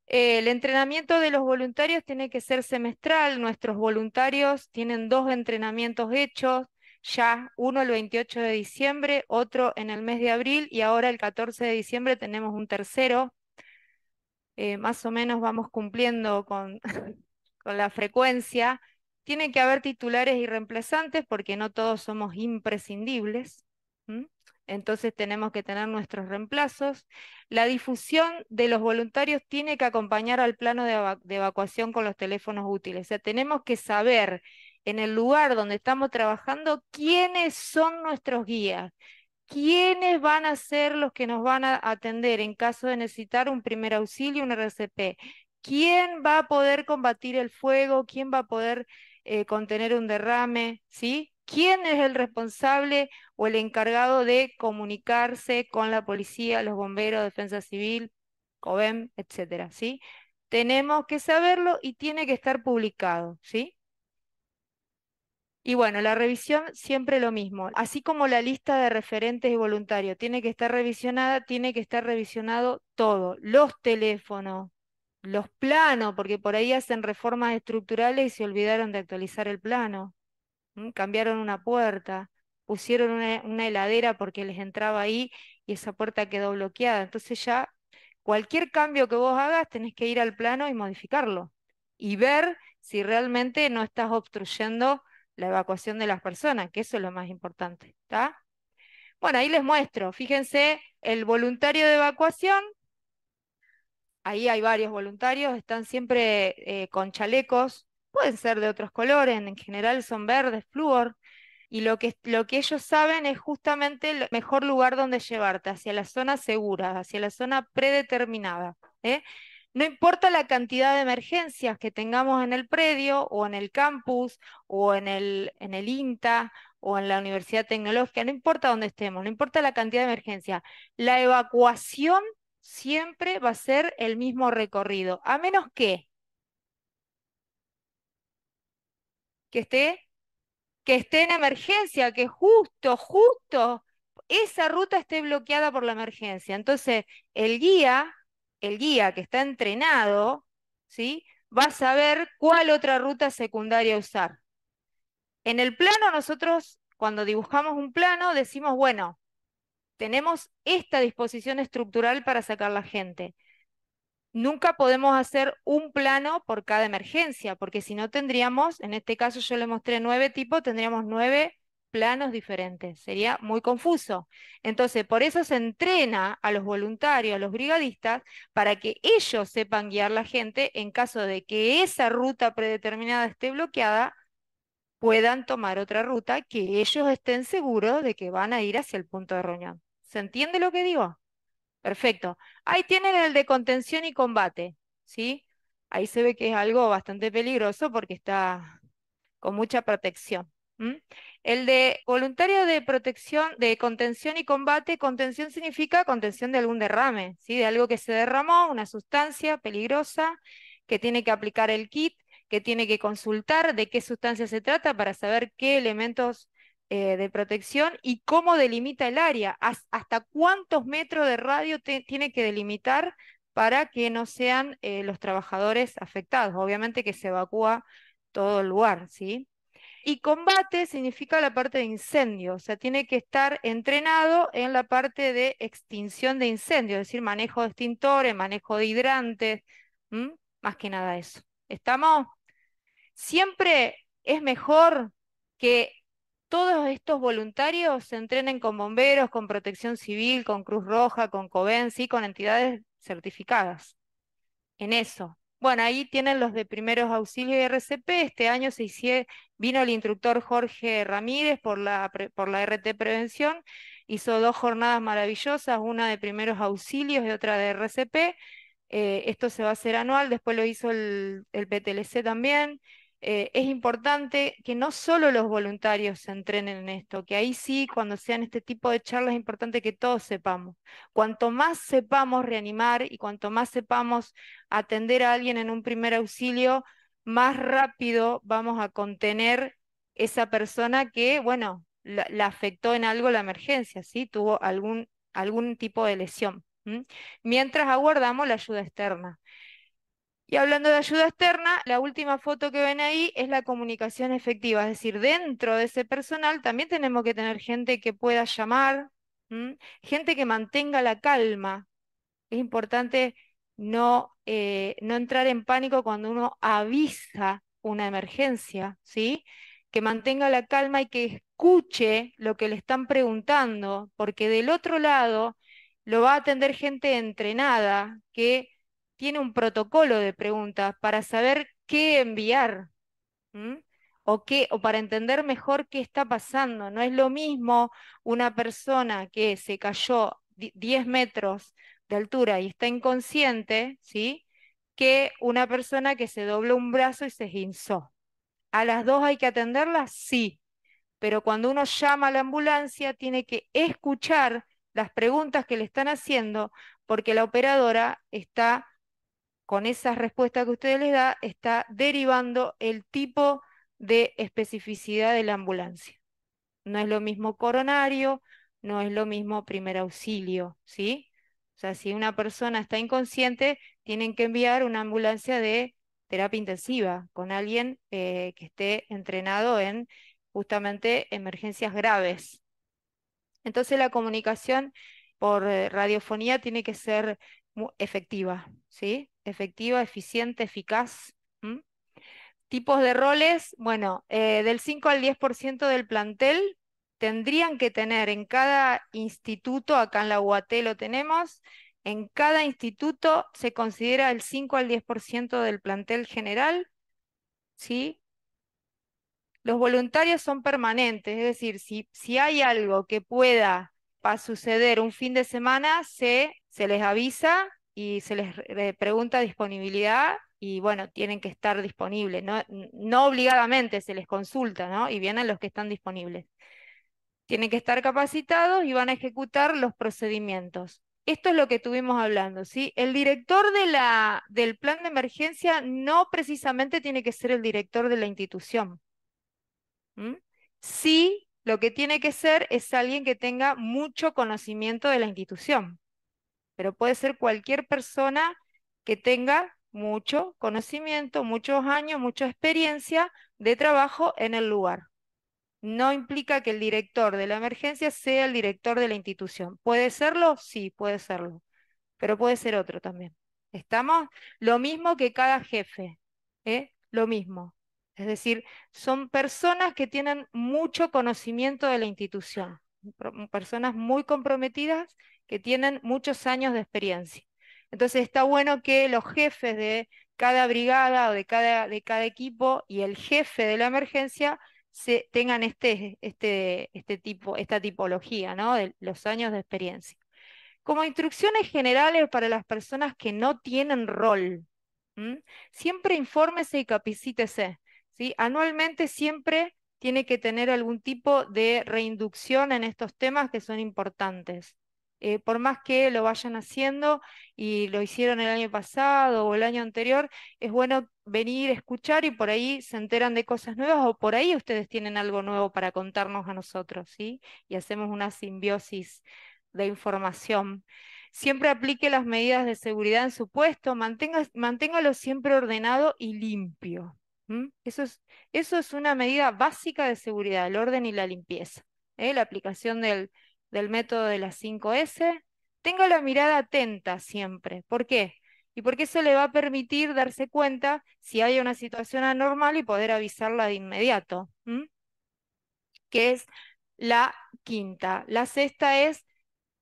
El entrenamiento de los voluntarios tiene que ser semestral. Nuestros voluntarios tienen dos entrenamientos hechos, ya uno el 28 de diciembre, otro en el mes de abril y ahora el 14 de diciembre tenemos un tercero. Eh, más o menos vamos cumpliendo con la frecuencia. Tiene que haber titulares y reemplazantes porque no todos somos imprescindibles. Entonces tenemos que tener nuestros reemplazos. La difusión de los voluntarios tiene que acompañar al plano de, evacuación con los teléfonos útiles. O sea, tenemos que saber en el lugar donde estamos trabajando quiénes son nuestros guías, quiénes van a ser los que nos van a atender en caso de necesitar un primer auxilio, un RCP, quién va a poder combatir el fuego, quién va a poder eh, contener un derrame, ¿sí? ¿Quién es el responsable o el encargado de comunicarse con la policía, los bomberos, defensa civil, COBEM, etcétera, ¿sí? Tenemos que saberlo y tiene que estar publicado, ¿sí? Y bueno, la revisión siempre lo mismo. Así como la lista de referentes y voluntarios tiene que estar revisionada, tiene que estar revisionado todo. Los teléfonos, los planos, porque por ahí hacen reformas estructurales y se olvidaron de actualizar el plano, cambiaron una puerta, pusieron una, heladera porque les entraba ahí y esa puerta quedó bloqueada. Entonces ya cualquier cambio que vos hagas tenés que ir al plano y modificarlo y ver si realmente no estás obstruyendo la evacuación de las personas, que eso es lo más importante. Bueno, ahí les muestro, fíjense, el voluntario de evacuación ahí hay varios voluntarios, están siempre eh, con chalecos, pueden ser de otros colores, en general son verdes, flúor, y lo que, lo que ellos saben es justamente el mejor lugar donde llevarte, hacia la zona segura, hacia la zona predeterminada. ¿eh? No importa la cantidad de emergencias que tengamos en el predio o en el campus o en el, en el INTA o en la Universidad Tecnológica, no importa dónde estemos, no importa la cantidad de emergencia, la evacuación siempre va a ser el mismo recorrido, a menos que, que esté, que esté en emergencia, que justo, justo esa ruta esté bloqueada por la emergencia. Entonces, el guía, el guía que está entrenado, ¿sí? va a saber cuál otra ruta secundaria usar. En el plano nosotros, cuando dibujamos un plano, decimos, bueno, tenemos esta disposición estructural para sacar la gente. Nunca podemos hacer un plano por cada emergencia, porque si no tendríamos, en este caso yo le mostré nueve tipos, tendríamos nueve planos diferentes. Sería muy confuso. Entonces, por eso se entrena a los voluntarios, a los brigadistas, para que ellos sepan guiar la gente en caso de que esa ruta predeterminada esté bloqueada, puedan tomar otra ruta que ellos estén seguros de que van a ir hacia el punto de reunión. ¿Se entiende lo que digo? Perfecto. Ahí tienen el de contención y combate, ¿sí? Ahí se ve que es algo bastante peligroso porque está con mucha protección. El de voluntario de protección, de contención y combate, contención significa contención de algún derrame, ¿sí? de algo que se derramó, una sustancia peligrosa que tiene que aplicar el kit que tiene que consultar de qué sustancia se trata para saber qué elementos eh, de protección y cómo delimita el área, hasta cuántos metros de radio tiene que delimitar para que no sean eh, los trabajadores afectados. Obviamente que se evacúa todo el lugar, ¿sí? Y combate significa la parte de incendio, o sea, tiene que estar entrenado en la parte de extinción de incendio, es decir, manejo de extintores, manejo de hidrantes, más que nada eso. ¿Estamos? Siempre es mejor que todos estos voluntarios se entrenen con bomberos, con protección civil, con Cruz Roja, con y con entidades certificadas. En eso. Bueno, ahí tienen los de primeros auxilios y RCP. Este año se vino el instructor Jorge Ramírez por la, por la RT Prevención hizo dos jornadas maravillosas, una de primeros auxilios y otra de RCP, eh, esto se va a hacer anual, después lo hizo el, PTLC también. Eh, es importante que no solo los voluntarios se entrenen en esto, que ahí sí, cuando sean este tipo de charlas, es importante que todos sepamos. Cuanto más sepamos reanimar y cuanto más sepamos atender a alguien en un primer auxilio, más rápido vamos a contener esa persona que, bueno, la, afectó en algo la emergencia, ¿sí? Tuvo algún, algún tipo de lesión mientras aguardamos la ayuda externa. Y hablando de ayuda externa, la última foto que ven ahí es la comunicación efectiva, es decir, dentro de ese personal también tenemos que tener gente que pueda llamar, gente que mantenga la calma. Es importante no, eh, no entrar en pánico cuando uno avisa una emergencia, ¿sí? que mantenga la calma y que escuche lo que le están preguntando, porque del otro lado lo va a atender gente entrenada que tiene un protocolo de preguntas para saber qué enviar o, qué, o para entender mejor qué está pasando. No es lo mismo una persona que se cayó 10 metros de altura y está inconsciente, ¿sí? que una persona que se dobló un brazo y se esguinzó. ¿A las dos hay que atenderlas? Sí, pero cuando uno llama a la ambulancia tiene que escuchar las preguntas que le están haciendo, porque la operadora está, con esa respuestas que ustedes les da, está derivando el tipo de especificidad de la ambulancia. No es lo mismo coronario, no es lo mismo primer auxilio, ¿sí? O sea, si una persona está inconsciente, tienen que enviar una ambulancia de terapia intensiva con alguien eh, que esté entrenado en justamente emergencias graves, entonces la comunicación por eh, radiofonía tiene que ser efectiva, ¿sí? Efectiva, eficiente, eficaz. Tipos de roles, bueno, eh, del 5 al 10% del plantel tendrían que tener en cada instituto, acá en la UAT lo tenemos, en cada instituto se considera el 5 al 10% del plantel general, ¿sí? Los voluntarios son permanentes, es decir, si, si hay algo que pueda suceder un fin de semana, se, se les avisa y se les eh, pregunta disponibilidad y bueno, tienen que estar disponibles, no, obligadamente se les consulta, ¿no? Y vienen los que están disponibles. Tienen que estar capacitados y van a ejecutar los procedimientos. Esto es lo que estuvimos hablando, ¿sí? El director de la, del plan de emergencia no precisamente tiene que ser el director de la institución. Sí, lo que tiene que ser es alguien que tenga mucho conocimiento de la institución, pero puede ser cualquier persona que tenga mucho conocimiento, muchos años, mucha experiencia de trabajo en el lugar. No implica que el director de la emergencia sea el director de la institución. ¿Puede serlo? Sí, puede serlo, pero puede ser otro también. ¿Estamos? Lo mismo que cada jefe, ¿eh? Lo mismo. Es decir, son personas que tienen mucho conocimiento de la institución, personas muy comprometidas que tienen muchos años de experiencia. Entonces está bueno que los jefes de cada brigada o de cada, de cada equipo y el jefe de la emergencia se, tengan este, este, este tipo, esta tipología ¿no? de los años de experiencia. Como instrucciones generales para las personas que no tienen rol, Siempre infórmese y capacítese. Anualmente siempre tiene que tener algún tipo de reinducción en estos temas que son importantes. Eh, por más que lo vayan haciendo y lo hicieron el año pasado o el año anterior, es bueno venir, a escuchar y por ahí se enteran de cosas nuevas o por ahí ustedes tienen algo nuevo para contarnos a nosotros, ¿sí? Y hacemos una simbiosis de información. Siempre aplique las medidas de seguridad en su puesto, manténgalo siempre ordenado y limpio. Eso, es, eso es una medida básica de seguridad, el orden y la limpieza. ¿eh? La aplicación del, método de las 5S. Tenga la mirada atenta siempre. ¿Por qué? y porque eso le va a permitir darse cuenta si hay una situación anormal y poder avisarla de inmediato, que es la quinta. La sexta es,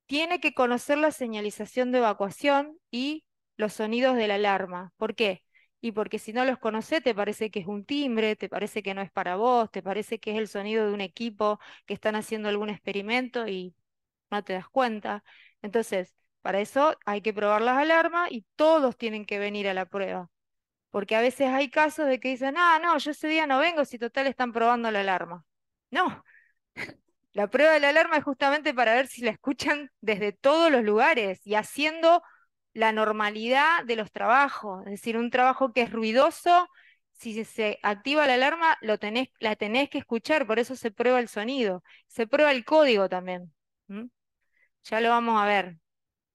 tiene que conocer la señalización de evacuación y los sonidos de la alarma. ¿Por qué? y porque si no los conoces te parece que es un timbre, te parece que no es para vos, te parece que es el sonido de un equipo que están haciendo algún experimento y no te das cuenta. Entonces, para eso hay que probar las alarmas y todos tienen que venir a la prueba. Porque a veces hay casos de que dicen, ah, no, yo ese día no vengo si total están probando la alarma. No, la prueba de la alarma es justamente para ver si la escuchan desde todos los lugares y haciendo la normalidad de los trabajos, es decir, un trabajo que es ruidoso, si se activa la alarma, lo la tenés que escuchar, por eso se prueba el sonido, se prueba el código también. Ya lo vamos a ver,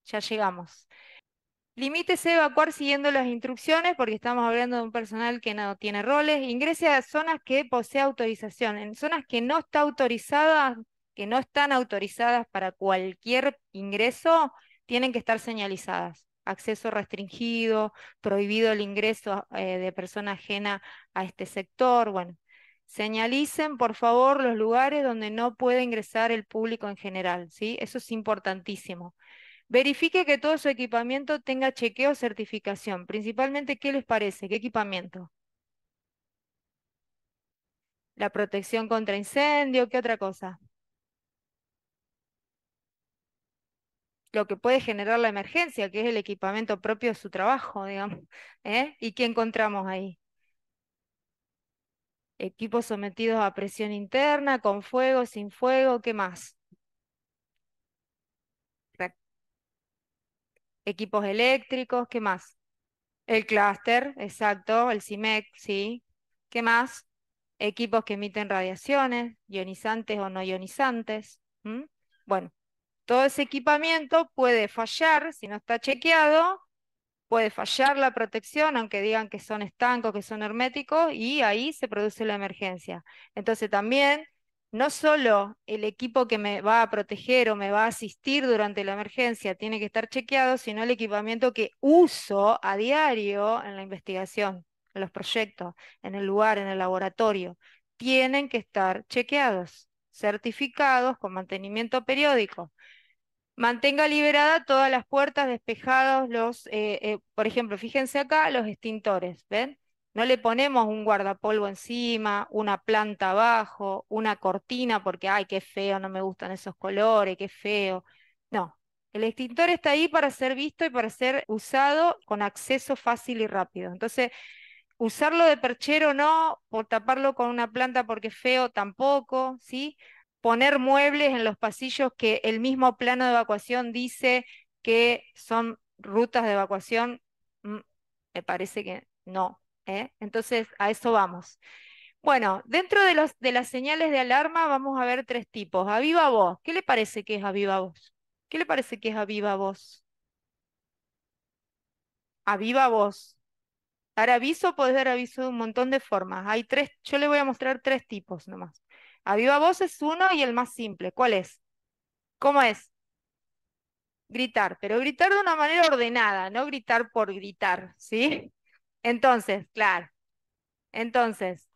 ya llegamos. Limítese a evacuar siguiendo las instrucciones, porque estamos hablando de un personal que no tiene roles. Ingrese a zonas que posea autorización. En zonas que no está autorizada, que no están autorizadas para cualquier ingreso, tienen que estar señalizadas acceso restringido, prohibido el ingreso eh, de persona ajena a este sector. Bueno, señalicen por favor los lugares donde no puede ingresar el público en general, ¿sí? Eso es importantísimo. Verifique que todo su equipamiento tenga chequeo o certificación. Principalmente, ¿qué les parece? ¿Qué equipamiento? La protección contra incendio, ¿qué otra cosa? lo que puede generar la emergencia, que es el equipamiento propio de su trabajo, digamos. ¿eh? ¿Y qué encontramos ahí? Equipos sometidos a presión interna, con fuego, sin fuego, ¿qué más? Equipos eléctricos, ¿qué más? El clúster, exacto, el CIMEC, e ¿sí? ¿Qué más? Equipos que emiten radiaciones, ionizantes o no ionizantes. Bueno, todo ese equipamiento puede fallar si no está chequeado, puede fallar la protección, aunque digan que son estancos, que son herméticos, y ahí se produce la emergencia. Entonces también, no solo el equipo que me va a proteger o me va a asistir durante la emergencia tiene que estar chequeado, sino el equipamiento que uso a diario en la investigación, en los proyectos, en el lugar, en el laboratorio. Tienen que estar chequeados, certificados con mantenimiento periódico. Mantenga liberada todas las puertas, despejados los, eh, eh, por ejemplo, fíjense acá, los extintores, ¿ven? No le ponemos un guardapolvo encima, una planta abajo, una cortina porque, ay, qué feo, no me gustan esos colores, qué feo. No, el extintor está ahí para ser visto y para ser usado con acceso fácil y rápido. Entonces, usarlo de perchero no, por taparlo con una planta porque es feo tampoco, ¿sí? poner muebles en los pasillos que el mismo plano de evacuación dice que son rutas de evacuación, mm, me parece que no. ¿eh? Entonces, a eso vamos. Bueno, dentro de, los, de las señales de alarma vamos a ver tres tipos. Aviva viva voz. ¿Qué le parece que es aviva viva voz? ¿Qué le parece que es aviva viva voz? Aviva voz. Dar aviso, podés dar aviso de un montón de formas. Hay tres, yo le voy a mostrar tres tipos nomás. A viva voz es uno y el más simple. ¿Cuál es? ¿Cómo es? Gritar, pero gritar de una manera ordenada, no gritar por gritar, ¿sí? Entonces, claro. Entonces,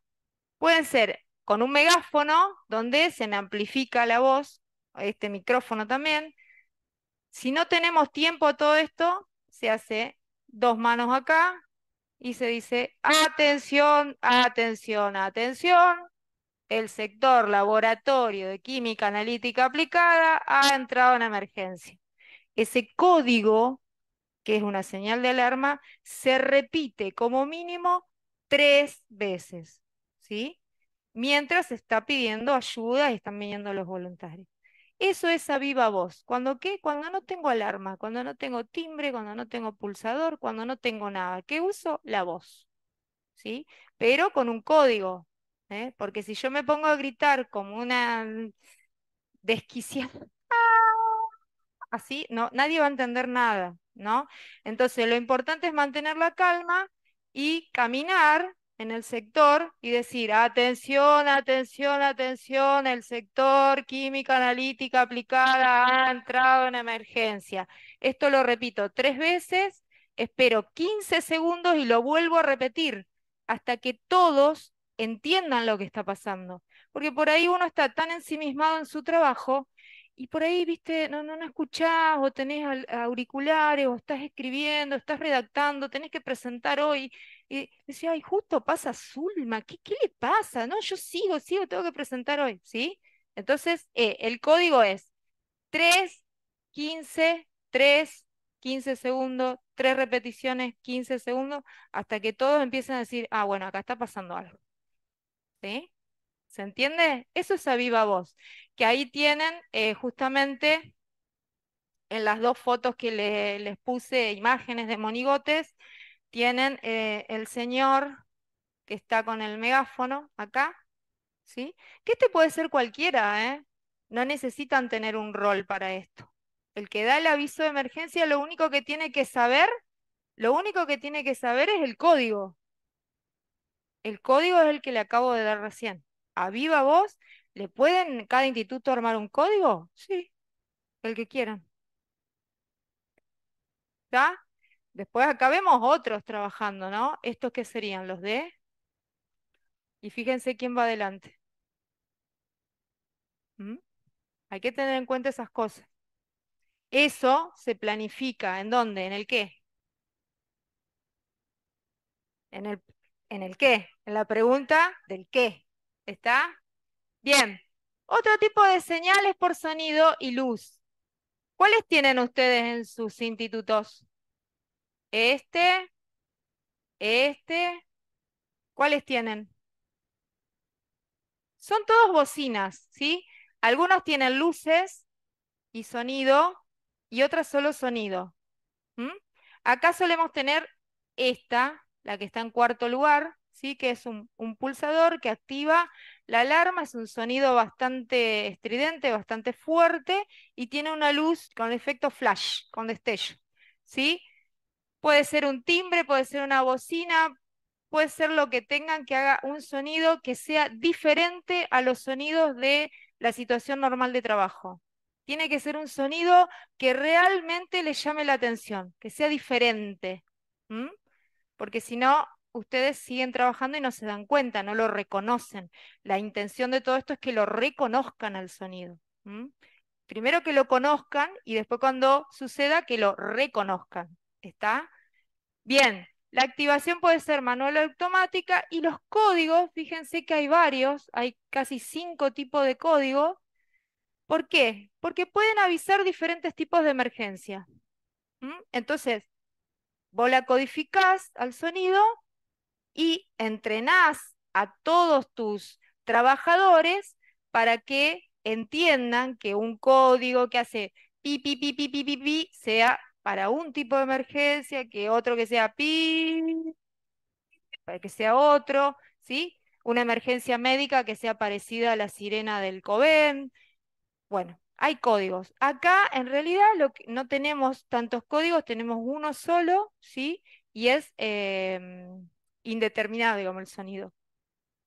pueden ser con un megáfono donde se amplifica la voz, este micrófono también. Si no tenemos tiempo a todo esto, se hace dos manos acá y se dice atención, atención, atención, el sector laboratorio de química analítica aplicada ha entrado en emergencia. Ese código, que es una señal de alarma, se repite como mínimo tres veces, ¿sí? Mientras se está pidiendo ayuda y están viniendo los voluntarios. Eso es a viva voz. ¿Cuándo qué? Cuando no tengo alarma, cuando no tengo timbre, cuando no tengo pulsador, cuando no tengo nada. ¿Qué uso? La voz. ¿Sí? Pero con un código. ¿eh? Porque si yo me pongo a gritar como una desquiciada, así, no, nadie va a entender nada, ¿no? Entonces, lo importante es mantener la calma y caminar en el sector y decir, atención, atención, atención, el sector química analítica aplicada ha entrado en emergencia. Esto lo repito tres veces, espero 15 segundos y lo vuelvo a repetir hasta que todos entiendan lo que está pasando. Porque por ahí uno está tan ensimismado en su trabajo y por ahí, viste, no, no, no escuchás o tenés auriculares o estás escribiendo, estás redactando, tenés que presentar hoy. Y decía, ay, justo pasa Zulma, ¿qué, qué le pasa? No, yo sigo, sigo, tengo que presentar hoy, ¿sí? Entonces, eh, el código es 3, 15, 3, 15 segundos, 3 repeticiones, 15 segundos, hasta que todos empiecen a decir, ah, bueno, acá está pasando algo. ¿sí? ¿Se entiende? Eso es a viva voz, que ahí tienen eh, justamente en las dos fotos que les puse, imágenes de monigotes, tienen eh, el señor que está con el megáfono acá, ¿sí? Que este puede ser cualquiera, ¿eh? No necesitan tener un rol para esto. El que da el aviso de emergencia lo único que tiene que saber, lo único que tiene que saber es el código. El código es el que le acabo de dar recién. A viva voz, ¿le pueden cada instituto armar un código? Sí, el que quieran. ¿Ya? Después acá vemos otros trabajando, ¿no? ¿Estos qué serían? Los de... Y fíjense quién va adelante. ¿Mm? Hay que tener en cuenta esas cosas. Eso se planifica. ¿En dónde? ¿En el qué? En el, en el qué, en la pregunta del qué. ¿Está? Bien. Otro tipo de señales por sonido y luz. ¿Cuáles tienen ustedes en sus institutos? Este, este. ¿Cuáles tienen? Son todos bocinas, ¿sí? Algunos tienen luces y sonido y otras solo sonido. Acá solemos tener esta, la que está en cuarto lugar, ¿sí? que es un, pulsador que activa la alarma, es un sonido bastante estridente, bastante fuerte y tiene una luz con efecto flash, con destello. ¿sí? Puede ser un timbre, puede ser una bocina, puede ser lo que tengan que haga un sonido que sea diferente a los sonidos de la situación normal de trabajo. Tiene que ser un sonido que realmente le llame la atención, que sea diferente porque si no, ustedes siguen trabajando y no se dan cuenta, no lo reconocen. La intención de todo esto es que lo reconozcan al sonido. Primero que lo conozcan y después cuando suceda que lo reconozcan. ¿Está? Bien, la activación puede ser manual o automática y los códigos, fíjense que hay varios, hay casi cinco tipos de código. ¿Por qué? Porque pueden avisar diferentes tipos de emergencia. Entonces, Vos la codificás al sonido y entrenás a todos tus trabajadores para que entiendan que un código que hace pi, pi, pi, pi, pi, pi, sea para un tipo de emergencia, que otro que sea pi, para que sea otro, ¿sí? Una emergencia médica que sea parecida a la sirena del coven, Bueno, hay códigos. Acá en realidad no tenemos tantos códigos, tenemos uno solo, ¿sí? Y es em, indeterminado, digamos, el sonido.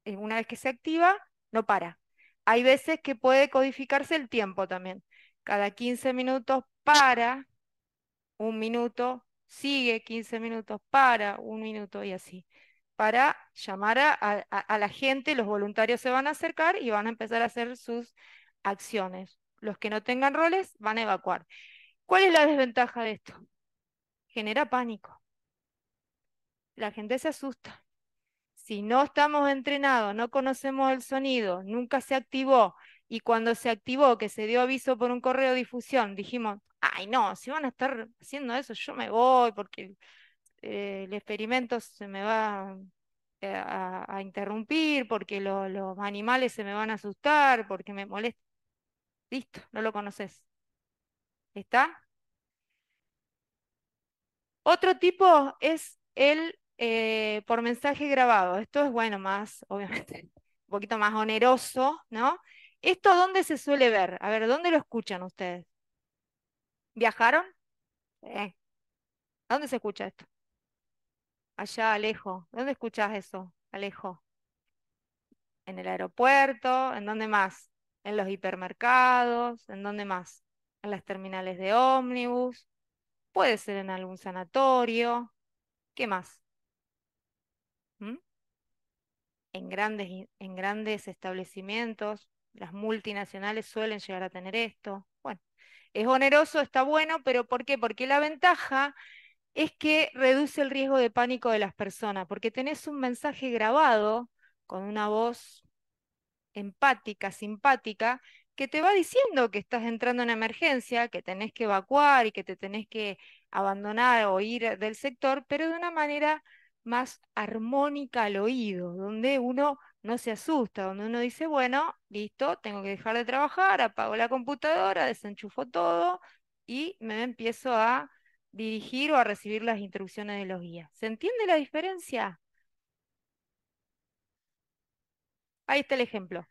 Eh, una vez que se activa, no para. Hay veces que puede codificarse el tiempo también. Cada 15 minutos para, un minuto, sigue 15 minutos, para, un minuto y así. Para llamar a la gente, los voluntarios se van a acercar y van a empezar a hacer sus acciones. Los que no tengan roles van a evacuar. ¿Cuál es la desventaja de esto? Genera pánico. La gente se asusta. Si no estamos entrenados, no conocemos el sonido, nunca se activó, y cuando se activó, que se dio aviso por un correo de difusión, dijimos, ay no, si van a estar haciendo eso, yo me voy porque eh, el experimento se me va eh, a, interrumpir, porque los animales se me van a asustar, porque me molesta. Listo, no lo conoces. ¿Está? Otro tipo es el eh, por mensaje grabado. Esto es, bueno, más, obviamente, un poquito más oneroso, ¿no? ¿Esto dónde se suele ver? A ver, ¿dónde lo escuchan ustedes? ¿Viajaron? Eh. ¿A dónde se escucha esto? Allá, Alejo. ¿Dónde escuchas eso, Alejo? ¿En el aeropuerto? ¿En dónde más? en los hipermercados, ¿en dónde más? En las terminales de ómnibus, puede ser en algún sanatorio, ¿qué más? ¿Mm? En, grandes, en grandes establecimientos, las multinacionales suelen llegar a tener esto. Bueno, es oneroso, está bueno, pero ¿por qué? Porque la ventaja es que reduce el riesgo de pánico de las personas, porque tenés un mensaje grabado con una voz empática, simpática, que te va diciendo que estás entrando en emergencia, que tenés que evacuar y que te tenés que abandonar o ir del sector, pero de una manera más armónica al oído, donde uno no se asusta, donde uno dice, bueno, listo, tengo que dejar de trabajar, apago la computadora, desenchufo todo y me empiezo a dirigir o a recibir las instrucciones de los guías. ¿Se entiende la diferencia? Ahí está el ejemplo.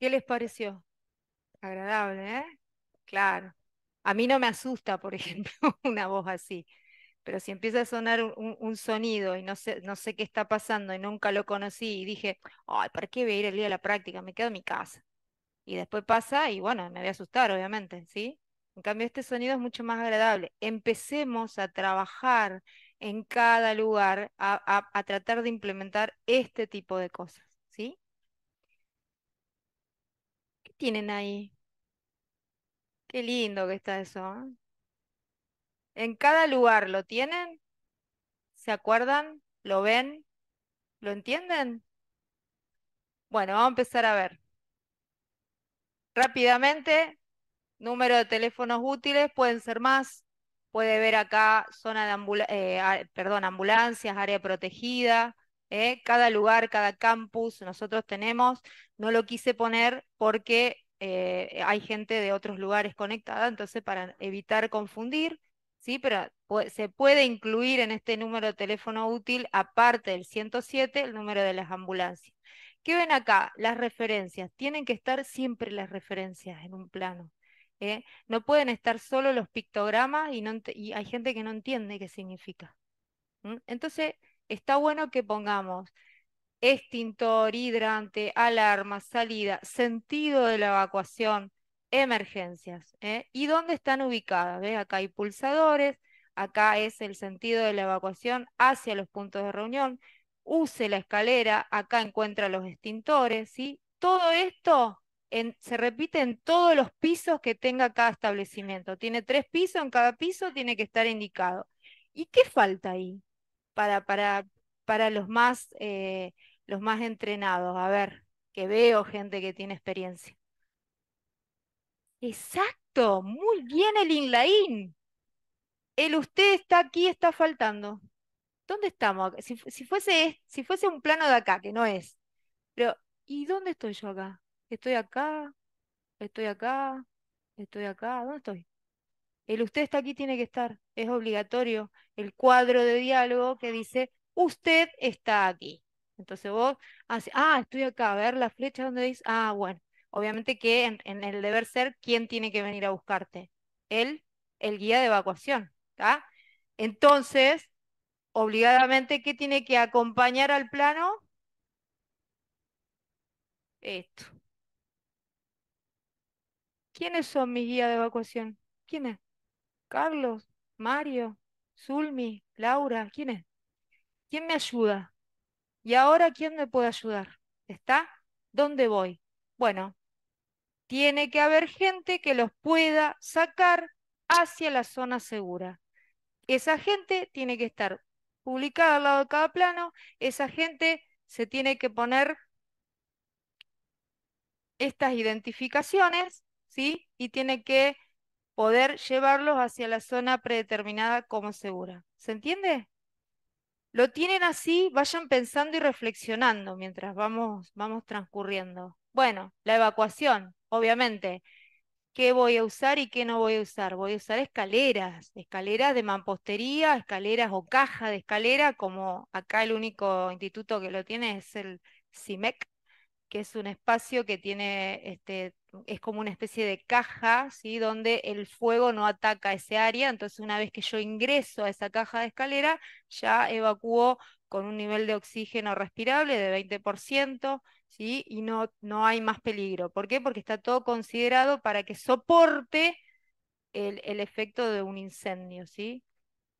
¿Qué les pareció? Agradable, ¿eh? Claro. A mí no me asusta, por ejemplo, una voz así. Pero si empieza a sonar un, sonido y no sé, no sé qué está pasando y nunca lo conocí y dije, ay, ¿para qué voy a ir el día de la práctica? Me quedo en mi casa. Y después pasa y bueno, me voy a asustar, obviamente, ¿sí? En cambio, este sonido es mucho más agradable. Empecemos a trabajar en cada lugar a tratar de implementar este tipo de cosas. tienen ahí? Qué lindo que está eso. ¿ah? En cada lugar lo tienen, se acuerdan, lo ven, lo entienden. Bueno, vamos a empezar a ver. Rápidamente, número de teléfonos útiles, pueden ser más. Puede ver acá zona de eh, perdón, ambulancias, área protegida, ¿eh? cada lugar, cada campus, nosotros tenemos, no lo quise poner porque eh, hay gente de otros lugares conectada, entonces para evitar confundir, ¿sí? Pero se puede incluir en este número de teléfono útil, aparte del 107, el número de las ambulancias. ¿Qué ven acá? Las referencias. Tienen que estar siempre las referencias en un plano. ¿eh? No pueden estar solo los pictogramas y, no hay gente que no entiende qué significa. Entonces, está bueno que pongamos extintor, hidrante, alarma, salida, sentido de la evacuación, emergencias. ¿eh? ¿Y dónde están ubicadas? Acá hay pulsadores, acá es el sentido de la evacuación hacia los puntos de reunión. Use la escalera, acá encuentra los extintores, Todo esto se repite en todos los pisos que tenga cada establecimiento. Tiene tres pisos, en cada piso tiene que estar indicado. ¿Y qué falta ahí? para, para, los, más, eh, los más entrenados. A ver, que veo gente que tiene experiencia. Exacto, muy bien el inlaín. El usted está aquí, está faltando. ¿Dónde estamos? Si, fuese, si fuese un plano de acá, que no es. Pero, ¿y dónde estoy yo acá? Estoy acá, estoy acá, estoy acá, ¿dónde estoy? El usted está aquí tiene que estar, es obligatorio. El cuadro de diálogo que dice, usted está aquí. Entonces vos, hace ah, estoy acá, a ver la flecha donde dice, ah, bueno. Obviamente que en, el deber ser, ¿quién tiene que venir a buscarte? Él, el guía de evacuación. ¿está? Entonces, obligadamente, ¿qué tiene que acompañar al plano? Esto. ¿Quiénes son mis guía de evacuación? ¿Quién es? Carlos, Mario, Zulmi, Laura, ¿quién es? ¿Quién me ayuda? ¿Y ahora quién me puede ayudar? ¿Está? ¿Dónde voy? Bueno, tiene que haber gente que los pueda sacar hacia la zona segura. Esa gente tiene que estar publicada al lado de cada plano, esa gente se tiene que poner estas identificaciones, ¿sí? Y tiene que poder llevarlos hacia la zona predeterminada como segura. ¿Se entiende? Lo tienen así, vayan pensando y reflexionando mientras vamos, vamos transcurriendo. Bueno, la evacuación, obviamente. ¿Qué voy a usar y qué no voy a usar? Voy a usar escaleras, escaleras de mampostería, escaleras o caja de escalera, como acá el único instituto que lo tiene es el CIMEC, e que es un espacio que tiene este, es como una especie de caja, ¿sí? Donde el fuego no ataca ese área, entonces una vez que yo ingreso a esa caja de escalera, ya evacúo con un nivel de oxígeno respirable de 20%, ¿sí? Y no, no hay más peligro. ¿Por qué? Porque está todo considerado para que soporte el, el efecto de un incendio, ¿sí?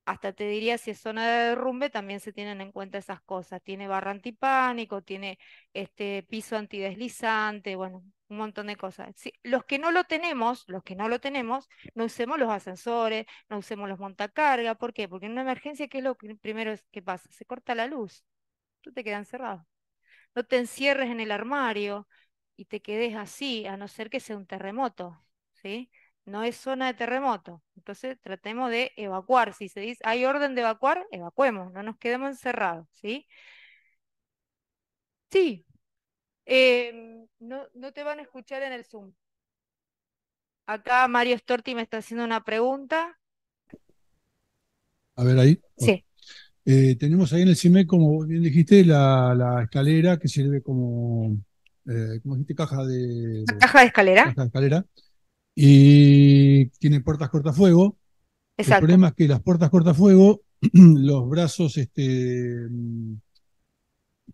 hasta te diría si es zona de derrumbe, también se tienen en cuenta esas cosas. Tiene barra antipánico, tiene este piso antideslizante, bueno, un montón de cosas. los que no lo tenemos, los que no lo tenemos, no usemos los ascensores, no usemos los montacargas, ¿por qué? Porque en una emergencia, ¿qué es lo que primero es, que pasa? Se corta la luz, tú te quedas encerrado. No te encierres en el armario y te quedes así, a no ser que sea un terremoto, ¿sí? no es zona de terremoto. Entonces tratemos de evacuar. Si se dice hay orden de evacuar, evacuemos, no nos quedemos encerrados, ¿sí? Sí. Em, no, te van a escuchar en el Zoom. Acá Mario Storti me está haciendo una pregunta. A ver ahí. Sí. Eh, tenemos ahí en el CIME, como bien dijiste, la, escalera que sirve como, eh, como dijiste, caja de... caja de escalera. Caja de escalera y tiene puertas cortafuego. El problema es que las puertas cortafuego, los brazos este, mm,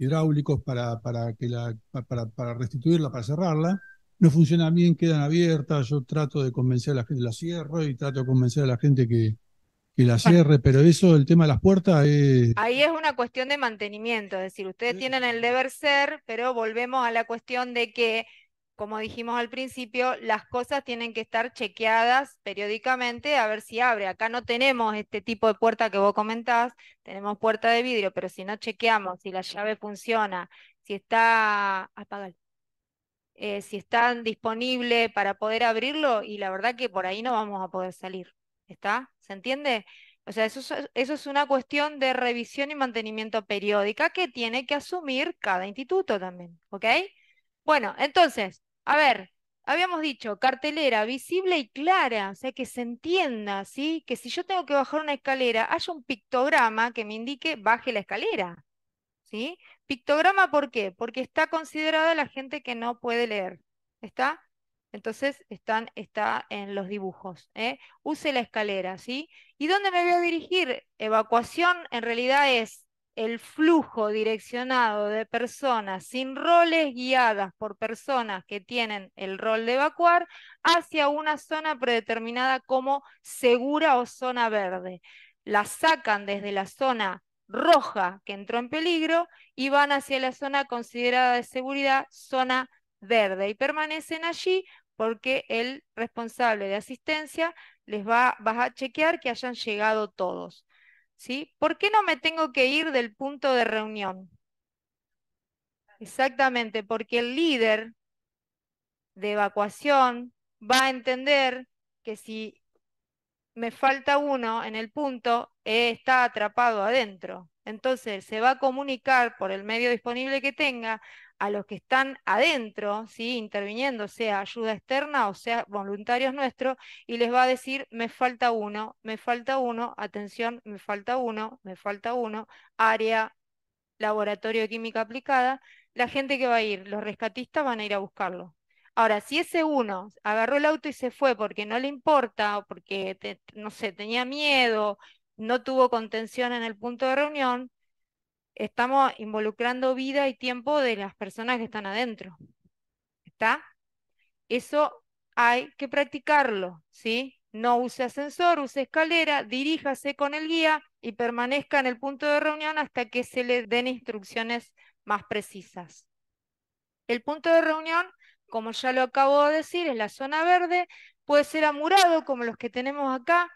hidráulicos para, para, que la, para, restituirla, para cerrarla, no funcionan bien, quedan abiertas. Yo trato de convencer a la gente, la cierro y trato de convencer a la gente que, que la cierre, pero eso, el tema de las puertas es... Ahí es una cuestión de mantenimiento, es decir, ustedes tienen el deber ser, pero volvemos a la cuestión de que como dijimos al principio, las cosas tienen que estar chequeadas periódicamente a ver si abre. Acá no tenemos este tipo de puerta que vos comentás, tenemos puerta de vidrio, pero si no chequeamos si la llave funciona, si está apagado, eh, si está disponible para poder abrirlo, y la verdad que por ahí no vamos a poder salir. ¿Está? ¿Se entiende? O sea, eso es una cuestión de revisión y mantenimiento periódica que tiene que asumir cada instituto también, ¿ok? Bueno, entonces, a ver, habíamos dicho cartelera visible y clara, o sea, que se entienda, ¿sí? Que si yo tengo que bajar una escalera, haya un pictograma que me indique baje la escalera, ¿sí? Pictograma, ¿por qué? Porque está considerada la gente que no puede leer, ¿está? Entonces están, está en los dibujos. ¿eh? Use la escalera, ¿sí? ¿Y dónde me voy a dirigir? Evacuación en realidad es el flujo direccionado de personas sin roles guiadas por personas que tienen el rol de evacuar hacia una zona predeterminada como segura o zona verde. La sacan desde la zona roja que entró en peligro y van hacia la zona considerada de seguridad, zona verde, y permanecen allí porque el responsable de asistencia les va, va a chequear que hayan llegado todos. ¿Por qué no me tengo que ir del punto de reunión? Exactamente, porque el líder de evacuación va a entender que si me falta uno en el punto, está atrapado adentro. Entonces se va a comunicar por el medio disponible que tenga a los que están adentro, ¿sí? interviniendo, sea ayuda externa o sea voluntarios nuestros, y les va a decir, me falta uno, me falta uno, atención, me falta uno, me falta uno, área, laboratorio de química aplicada, la gente que va a ir, los rescatistas van a ir a buscarlo. Ahora, si ese uno agarró el auto y se fue porque no le importa o porque, no sé, tenía miedo, no tuvo contención en el punto de reunión, estamos involucrando vida y tiempo de las personas que están adentro. ¿Está? Eso hay que practicarlo, ¿sí? No use ascensor, use escalera, diríjase con el guía y permanezca en el punto de reunión hasta que se le den instrucciones más precisas. El punto de reunión, como ya lo acabo de decir, es la zona verde, puede ser amurado como los que tenemos acá,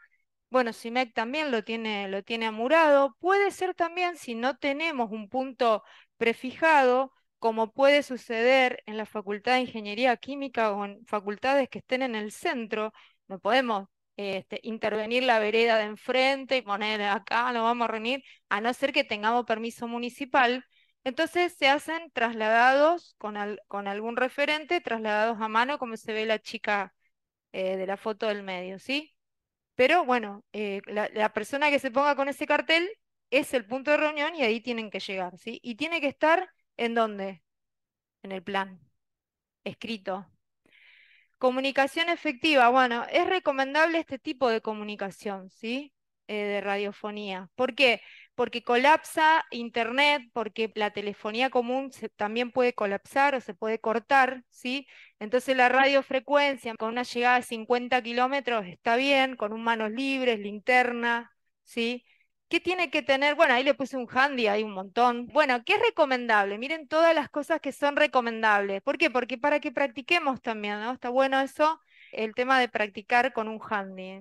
bueno, CIMEC también lo tiene, lo tiene amurado. Puede ser también si no tenemos un punto prefijado, como puede suceder en la Facultad de Ingeniería Química o en facultades que estén en el centro, no podemos este, intervenir la vereda de enfrente y poner acá, nos vamos a reunir, a no ser que tengamos permiso municipal. Entonces se hacen trasladados con, algún referente, trasladados a mano, como se ve la chica eh, de la foto del medio, ¿sí? Pero bueno, eh, la, persona que se ponga con ese cartel es el punto de reunión y ahí tienen que llegar, ¿sí? Y tiene que estar en dónde? En el plan, escrito. Comunicación efectiva, bueno, es recomendable este tipo de comunicación, ¿sí? Eh, de radiofonía. ¿Por qué? porque colapsa Internet, porque la telefonía común también puede colapsar o se puede cortar, ¿sí? Entonces la radiofrecuencia con una llegada de 50 kilómetros está bien, con un manos libres, linterna, ¿sí? ¿Qué tiene que tener? Bueno, ahí le puse un handy, hay un montón. Bueno, ¿qué es recomendable? Miren todas las cosas que son recomendables. ¿Por qué? Porque para que practiquemos también, ¿no? Está bueno eso el tema de practicar con un handy.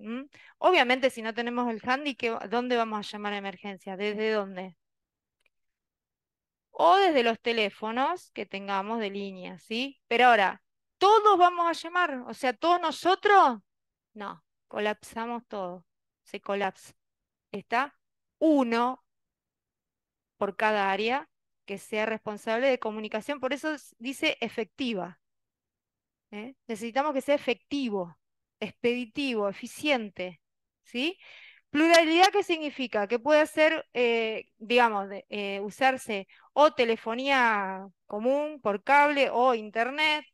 Obviamente, si no tenemos el handy, ¿dónde vamos a llamar a emergencia? ¿Desde dónde? O desde los teléfonos que tengamos de línea, ¿sí? Pero ahora, ¿todos vamos a llamar? O sea, ¿todos nosotros? No, colapsamos todo. Se colapsa. Está uno por cada área que sea responsable de comunicación. Por eso dice efectiva. ¿eh? Necesitamos que sea efectivo, expeditivo, eficiente. ¿sí? Pluralidad, ¿qué significa? Que puede ser, eh, digamos, eh, usarse o telefonía común por cable o internet,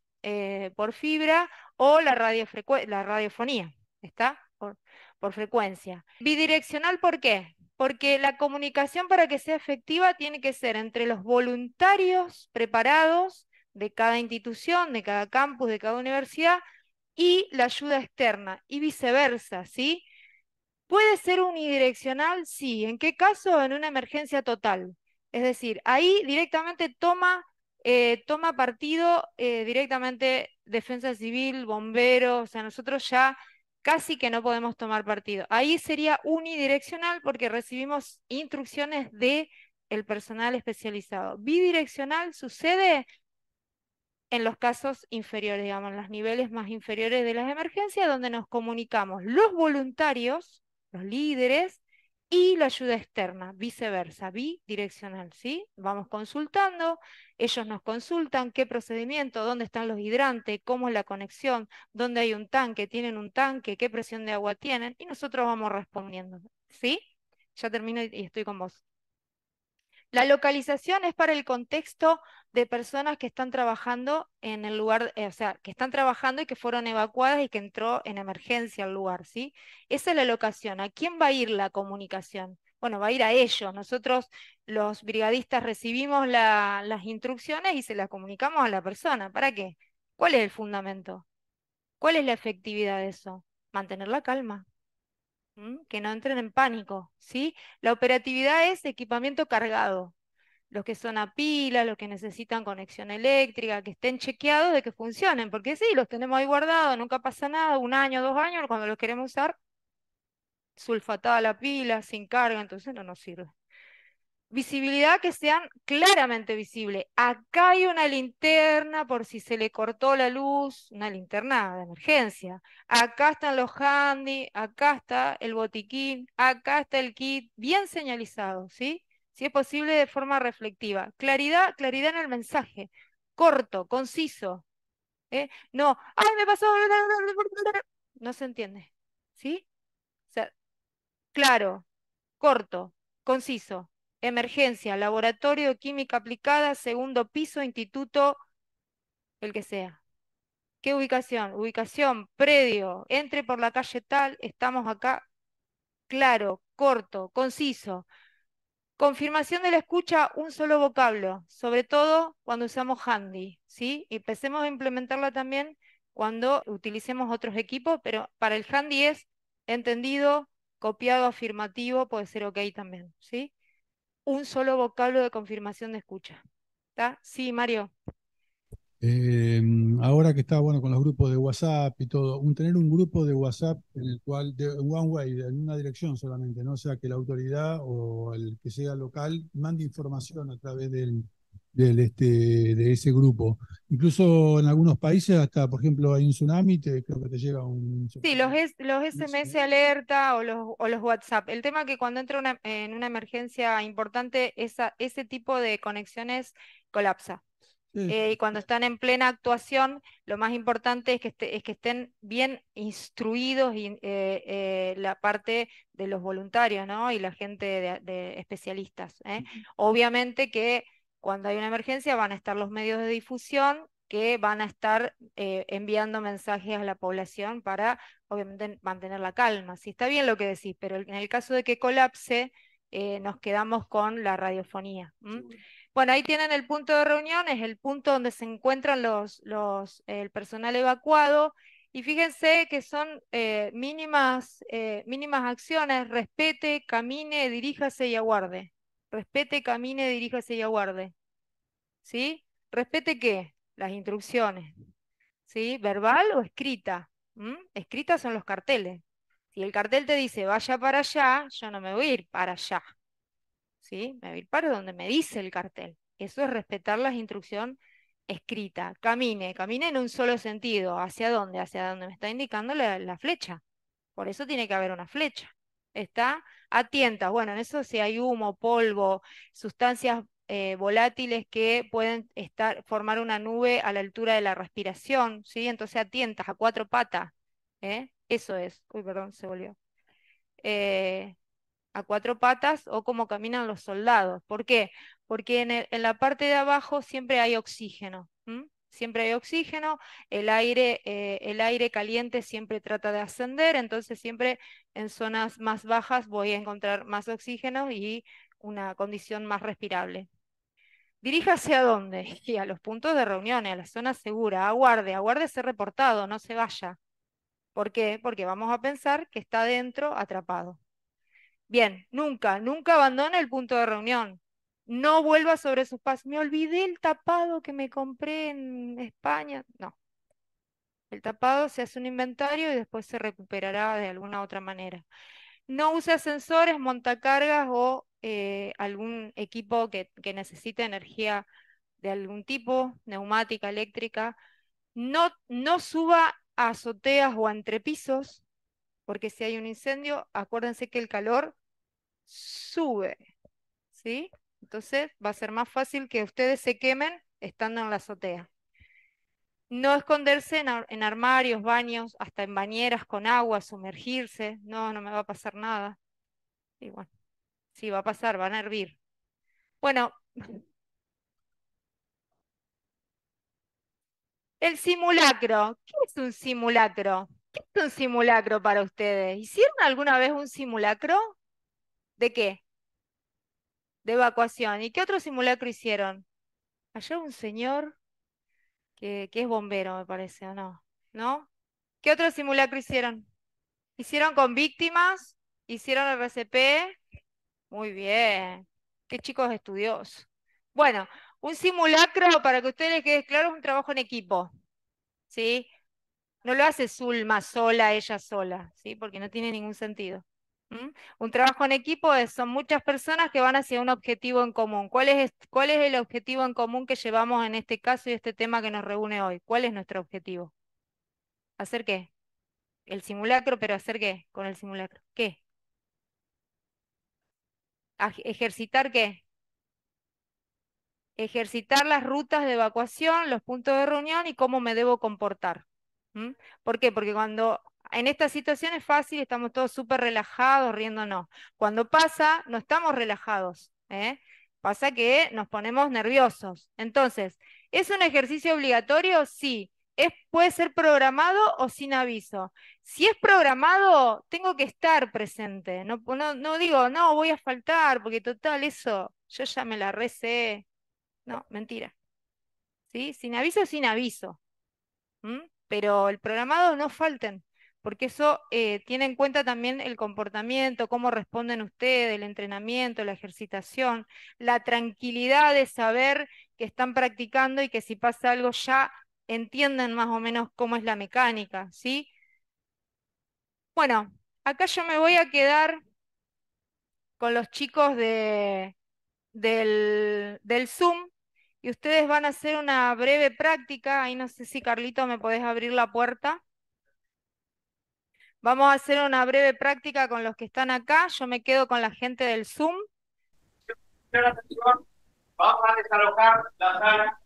por fibra o la, la radiofonía. ¿Está? Por, por frecuencia. Bidireccional, ¿por qué? porque la comunicación para que sea efectiva tiene que ser entre los voluntarios preparados de cada institución, de cada campus, de cada universidad, y la ayuda externa, y viceversa, ¿sí? ¿Puede ser unidireccional? Sí. ¿En qué caso? En una emergencia total. Es decir, ahí directamente toma, eh, toma partido eh, directamente defensa civil, bomberos, o sea, nosotros ya casi que no podemos tomar partido. Ahí sería unidireccional porque recibimos instrucciones de el personal especializado. Bidireccional sucede en los casos inferiores, digamos, en los niveles más inferiores de las emergencias, donde nos comunicamos los voluntarios, los líderes y la ayuda externa, viceversa, bidireccional, ¿sí? Vamos consultando, ellos nos consultan qué procedimiento, dónde están los hidrantes, cómo es la conexión, dónde hay un tanque, tienen un tanque, qué presión de agua tienen, y nosotros vamos respondiendo, ¿sí? Ya termino y estoy con vos. La localización es para el contexto de personas que están trabajando en el lugar, eh, o sea, que están trabajando y que fueron evacuadas y que entró en emergencia al lugar, ¿sí? Esa es la locación. ¿A quién va a ir la comunicación? Bueno, va a ir a ellos. Nosotros, los brigadistas, recibimos las instrucciones y se las comunicamos a la persona. ¿Para qué? ¿Cuál es el fundamento? ¿Cuál es la efectividad de eso? Mantener la calma que no entren en pánico. ¿sí? La operatividad es equipamiento cargado, los que son a pila, los que necesitan conexión eléctrica, que estén chequeados de que funcionen, porque sí, los tenemos ahí guardados, nunca pasa nada, un año, dos años, cuando los queremos usar, sulfatada la pila, sin carga, entonces no nos sirve visibilidad que sean claramente visibles, Acá hay una linterna por si se le cortó la luz, una linterna de emergencia. Acá están los handy, acá está el botiquín, acá está el kit, bien señalizado, ¿sí? Si es posible de forma reflectiva. Claridad, claridad en el mensaje, corto, conciso. ¿eh? No, ay, me pasó, no se entiende, ¿sí? O sea, claro, corto, conciso, Emergencia, Laboratorio Química Aplicada, segundo piso, Instituto, el que sea. ¿Qué ubicación? Ubicación, predio, entre por la calle tal, estamos acá. Claro, corto, conciso. Confirmación de la escucha, un solo vocablo, sobre todo cuando usamos handy, ¿sí? Y empecemos a implementarla también cuando utilicemos otros equipos, pero para el handy es entendido, copiado, afirmativo, puede ser ok también, ¿sí? un solo vocablo de confirmación de escucha. ¿Está? Sí, Mario. Em, ahora que está bueno con los grupos de WhatsApp y todo, un, tener un grupo de WhatsApp en el cual, de one way, en una dirección solamente, ¿no? sea, que la autoridad o el que sea local mande información a través del, del, este, de ese grupo. Incluso en algunos países, hasta por ejemplo, hay un tsunami, te, creo que te llega un. Sí, los, los SMS alerta o los, o los WhatsApp. El tema que cuando entra una, en una emergencia importante, esa, ese tipo de conexiones colapsa. Eh, y cuando están en plena actuación, lo más importante es que, este, es que estén bien instruidos y, eh, eh, la parte de los voluntarios ¿no? y la gente de, especialistas. Obviamente que cuando hay una emergencia van a estar los medios de difusión que van a estar eh, enviando mensajes a la población para, obviamente, mantener la calma. Sí, está bien lo que decís, pero en el caso de que colapse, eh, nos quedamos con la radiofonía. Bueno, ahí tienen el punto de reunión, es el punto donde se encuentran los, el personal evacuado. Y fíjense que son eh, mínimas, mínimas acciones, respete, camine, diríjase y aguarde. Respete, camine, diríjase y aguarde. ¿Sí? ¿Respete qué? Las instrucciones. ¿Sí? ¿Verbal o escrita? ¿Mm? Escritas son los carteles. Si el cartel te dice vaya para allá, yo no me voy a ir para allá. ¿Sí? Me voy a ir para donde me dice el cartel. Eso es respetar las instrucciones escrita. Camine, camine en un solo sentido. ¿Hacia dónde? Hacia donde me está indicando la flecha. Por eso tiene que haber una flecha está a tientas. Bueno, en eso si hay humo, polvo, sustancias eh, volátiles que pueden estar, formar una nube a la altura de la respiración, ¿sí? Entonces a tientas, a cuatro patas, ¿eh? Eso es. Uy, perdón, se volvió. Eh, a cuatro patas o como caminan los soldados. ¿Por qué? Porque en, la parte de abajo siempre hay oxígeno siempre hay oxígeno, el aire, eh, el aire caliente siempre trata de ascender, entonces siempre en zonas más bajas voy a encontrar más oxígeno y una condición más respirable. Diríjase a dónde? Y a los puntos de reunión, a la zona segura. Aguarde, aguarde ese reportado, no se vaya. ¿Por qué? Porque vamos a pensar que está dentro atrapado. Bien, nunca, nunca abandone el punto de reunión no vuelva sobre sus pasos. Me olvidé el tapado que me compré en España. No. El tapado se hace un inventario y después se recuperará de alguna otra manera. No use ascensores, montacargas o eh, algún equipo que, necesite energía de algún tipo, neumática, eléctrica. No, no suba a azoteas o a entrepisos, porque si hay un incendio, acuérdense que el calor sube. ¿Sí? Entonces va a ser más fácil que ustedes se quemen estando en la azotea. No esconderse en, armarios, baños, hasta en bañeras con agua, sumergirse. No, no me va a pasar nada. Y bueno, sí, va a pasar, van a hervir. Bueno, El simulacro. ¿Qué es un simulacro? ¿Qué es un simulacro para ustedes? ¿Hicieron alguna vez un simulacro? ¿De qué? de evacuación. ¿Y qué otro simulacro hicieron? ¿Hay un señor que, es bombero, me parece, ¿o no? ¿No? ¿Qué otro simulacro hicieron? ¿Hicieron con víctimas? ¿Hicieron RCP? Muy bien. Qué chicos estudiosos. Bueno, un simulacro, para que ustedes les quede claro, es un trabajo en equipo. ¿Sí? No lo hace Zulma sola, ella sola, ¿sí? Porque no tiene ningún sentido. Un trabajo en equipo es, son muchas personas que van hacia un objetivo en común. ¿Cuál es, ¿Cuál es el objetivo en común que llevamos en este caso y este tema que nos reúne hoy? ¿Cuál es nuestro objetivo? ¿Hacer qué? El simulacro, pero ¿hacer qué con el simulacro? ¿Qué? ¿Ejercitar qué? Ejercitar las rutas de evacuación, los puntos de reunión y cómo me debo comportar. ¿Por qué? Porque cuando en esta situación es fácil, estamos todos súper relajados, riéndonos. Cuando pasa, no estamos relajados. ¿eh? Pasa que nos ponemos nerviosos. Entonces, ¿es un ejercicio obligatorio? Sí. puede ser programado o sin aviso. Si es programado, tengo que estar presente. No, digo, no, voy a faltar, porque total, eso, yo ya me la recé. No, mentira. ¿Sí? Sin aviso, sin aviso. ¿Mm? Pero el programado no falten porque eso eh, tiene en cuenta también el comportamiento, cómo responden ustedes, el entrenamiento, la ejercitación, la tranquilidad de saber que están practicando y que si pasa algo ya entienden más o menos cómo es la mecánica, ¿sí? Bueno, acá yo me voy a quedar con los chicos del, del Zoom y ustedes van a hacer una breve práctica, ahí no sé si Carlito me podés abrir la puerta. Vamos a hacer una breve práctica con los que están acá. Yo me quedo con la gente del Zoom. Vamos a desalojar la sala.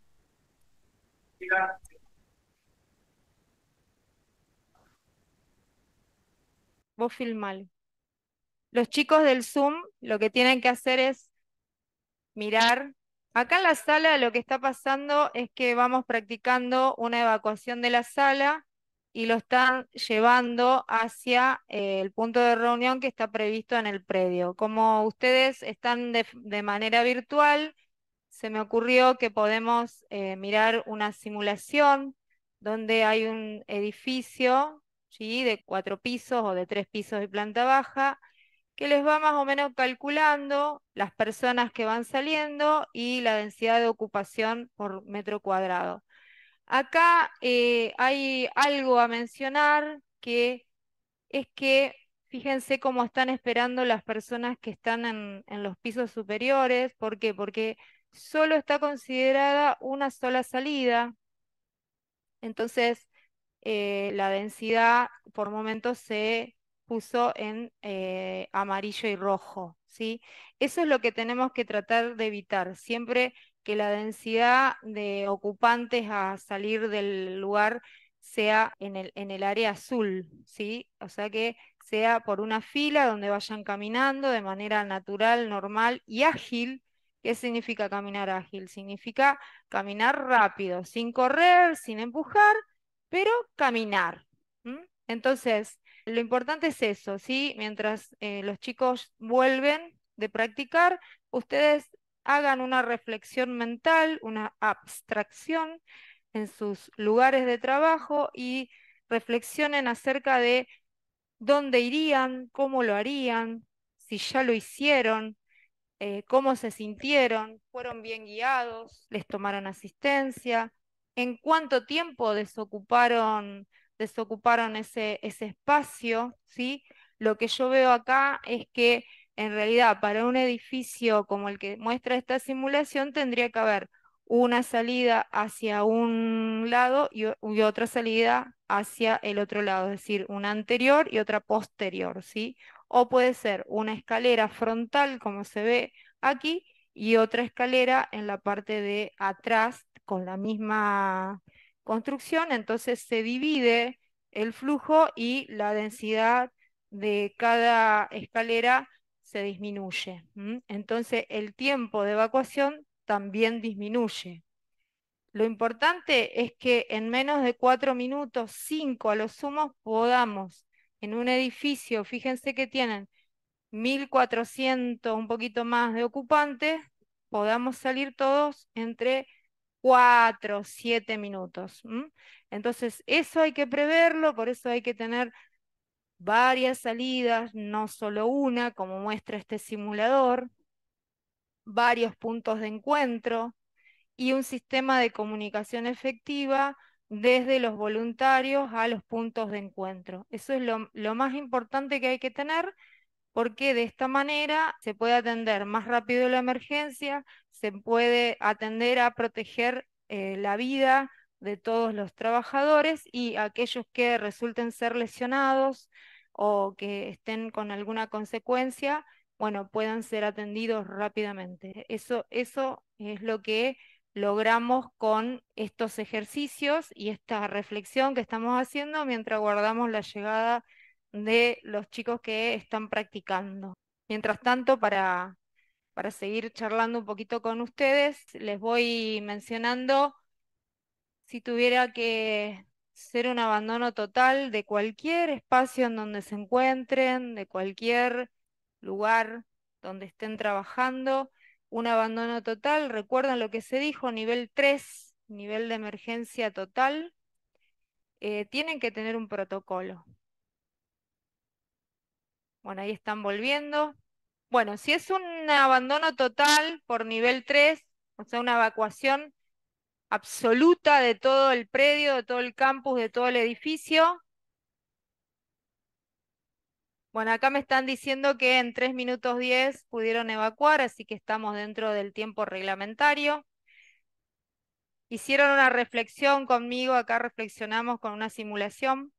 Vos filmale. Los chicos del Zoom lo que tienen que hacer es mirar. Acá en la sala lo que está pasando es que vamos practicando una evacuación de la sala y lo están llevando hacia eh, el punto de reunión que está previsto en el predio. Como ustedes están de, manera virtual, se me ocurrió que podemos eh, mirar una simulación donde hay un edificio de cuatro pisos o de tres pisos y planta baja que les va más o menos calculando las personas que van saliendo y la densidad de ocupación por metro cuadrado. Acá eh, hay algo a mencionar que es que fíjense cómo están esperando las personas que están en, los pisos superiores. ¿Por qué? Porque solo está considerada una sola salida. Entonces, eh, la densidad por momentos se puso en eh, amarillo y rojo. ¿sí? Eso es lo que tenemos que tratar de evitar. Siempre que la densidad de ocupantes a salir del lugar sea en el, en el área azul, ¿sí? O sea que sea por una fila donde vayan caminando de manera natural, normal y ágil. ¿Qué significa caminar ágil? Significa caminar rápido, sin correr, sin empujar, pero caminar. Entonces, lo importante es eso, ¿sí? Mientras eh, los chicos vuelven de practicar, ustedes hagan una reflexión mental, una abstracción en sus lugares de trabajo y reflexionen acerca de dónde irían, cómo lo harían, si ya lo hicieron, eh, cómo se sintieron, fueron bien guiados, les tomaron asistencia, en cuánto tiempo desocuparon, desocuparon ese, ese espacio, ¿sí? Lo que yo veo acá es que en realidad para un edificio como el que muestra esta simulación tendría que haber una salida hacia un lado y, otra salida hacia el otro lado, es decir, una anterior y otra posterior, ¿sí? O puede ser una escalera frontal, como se ve aquí, y otra escalera en la parte de atrás con la misma construcción, entonces se divide el flujo y la densidad de cada escalera se disminuye. Entonces el tiempo de evacuación también disminuye. Lo importante es que en menos de cuatro minutos, cinco a lo sumo, podamos en un edificio, fíjense que tienen 1.400, un poquito más de ocupantes, podamos salir todos entre 4, 7 minutos. Entonces, eso hay que preverlo, por eso hay que tener varias salidas, no solo una, como muestra este simulador, varios puntos de encuentro y un sistema de comunicación efectiva desde los voluntarios a los puntos de encuentro. Eso es lo, más importante que hay que tener porque de esta manera se puede atender más rápido la emergencia, se puede atender a proteger eh, la vida de todos los trabajadores y aquellos que resulten ser lesionados o que estén con alguna consecuencia, bueno, puedan ser atendidos rápidamente. Eso, eso es lo que logramos con estos ejercicios y esta reflexión que estamos haciendo mientras guardamos la llegada de los chicos que están practicando. Mientras tanto, para, para seguir charlando un poquito con ustedes, les voy mencionando si tuviera que ser un abandono total de cualquier espacio en donde se encuentren, de cualquier lugar donde estén trabajando, un abandono total, recuerdan lo que se dijo, nivel 3, nivel de emergencia total, eh, tienen que tener un protocolo. Bueno, ahí están volviendo. Bueno, si es un abandono total por nivel 3, o sea, una evacuación absoluta de todo el predio, de todo el campus, de todo el edificio. Bueno, acá me están diciendo que en 3 minutos 10 pudieron evacuar, así que estamos dentro del tiempo reglamentario. Hicieron una reflexión conmigo, acá reflexionamos con una simulación.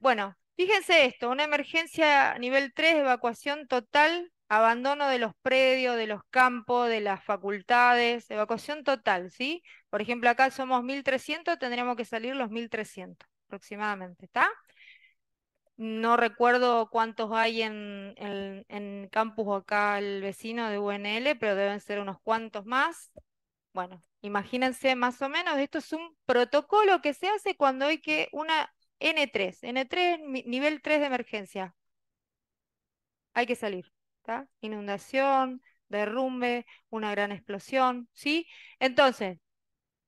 Bueno, fíjense esto, una emergencia nivel 3, evacuación total abandono de los predios, de los campos, de las facultades, evacuación total, ¿sí? Por ejemplo, acá somos 1.300, tendríamos que salir los 1.300 aproximadamente, ¿está? No recuerdo cuántos hay en, el en campus acá el vecino de UNL, pero deben ser unos cuantos más. Bueno, imagínense más o menos, esto es un protocolo que se hace cuando hay que una N3, N3, nivel 3 de emergencia. Hay que salir. Inundación, derrumbe, una gran explosión, ¿sí? Entonces,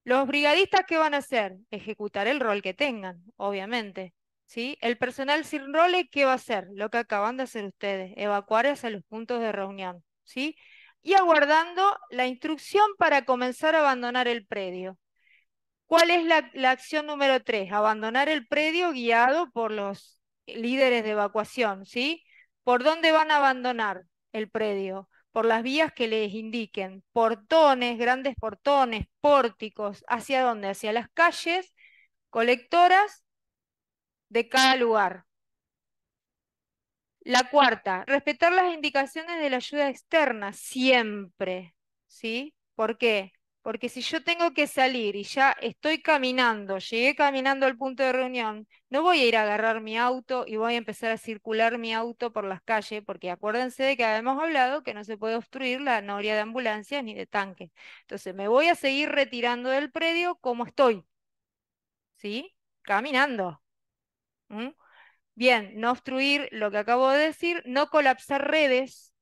los brigadistas, ¿qué van a hacer? Ejecutar el rol que tengan, obviamente. ¿Sí? El personal sin roles, ¿qué va a hacer? Lo que acaban de hacer ustedes, evacuar hacia los puntos de reunión, ¿sí? Y aguardando la instrucción para comenzar a abandonar el predio. ¿Cuál es la, la acción número tres? Abandonar el predio guiado por los líderes de evacuación, ¿sí? ¿Por dónde van a abandonar el predio? Por las vías que les indiquen, portones, grandes portones, pórticos, ¿hacia dónde? Hacia las calles colectoras de cada lugar. La cuarta, respetar las indicaciones de la ayuda externa, siempre, ¿sí? ¿Por qué? Porque si yo tengo que salir y ya estoy caminando, llegué caminando al punto de reunión, no voy a ir a agarrar mi auto y voy a empezar a circular mi auto por las calles, porque acuérdense de que habíamos hablado que no se puede obstruir la noria de ambulancias ni de tanque. Entonces me voy a seguir retirando del predio como estoy. ¿Sí? Caminando. Bien, no obstruir lo que acabo de decir, no colapsar redes,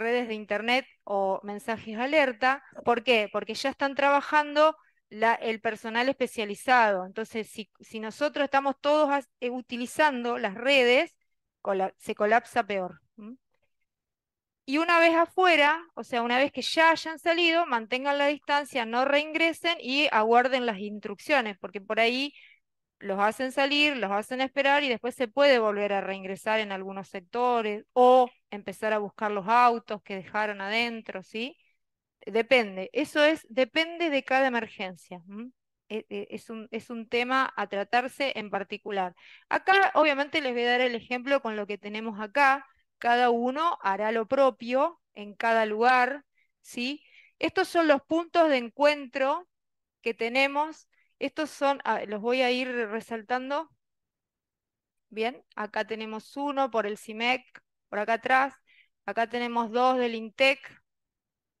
redes de Internet o mensajes alerta. ¿Por qué? Porque ya están trabajando el personal especializado. Entonces, si, nosotros estamos todos eh, utilizando las redes, se colapsa peor. Y una vez afuera, o sea, una vez que ya hayan salido, mantengan la distancia, no reingresen y aguarden las instrucciones, porque por ahí los hacen salir, los hacen esperar y después se puede volver a reingresar en algunos sectores o empezar a buscar los autos que dejaron adentro, ¿sí? Depende, eso es, depende de cada emergencia. E, e, es un, tema a tratarse en particular. Acá, obviamente, les voy a dar el ejemplo con lo que tenemos acá. Cada uno hará lo propio en cada lugar, ¿sí? Estos son los puntos de encuentro que tenemos. Estos son, ah, los voy a ir resaltando. Bien, acá tenemos uno por el CIMEC, por acá atrás. Acá tenemos dos del INTEC,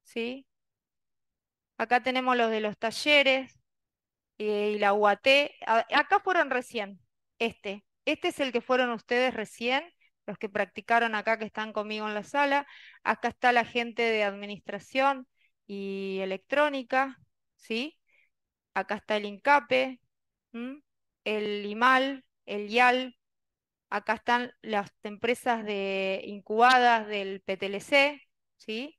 ¿sí? Acá tenemos los de los talleres eh, y la UAT. acá fueron recién, este. Este es el que fueron ustedes recién, los que practicaron acá, que están conmigo en la sala. Acá está la gente de administración y electrónica, ¿sí? Acá está el INCAPE, el IMAL, el IAL, acá están las empresas de, incubadas del PTLC, ¿sí?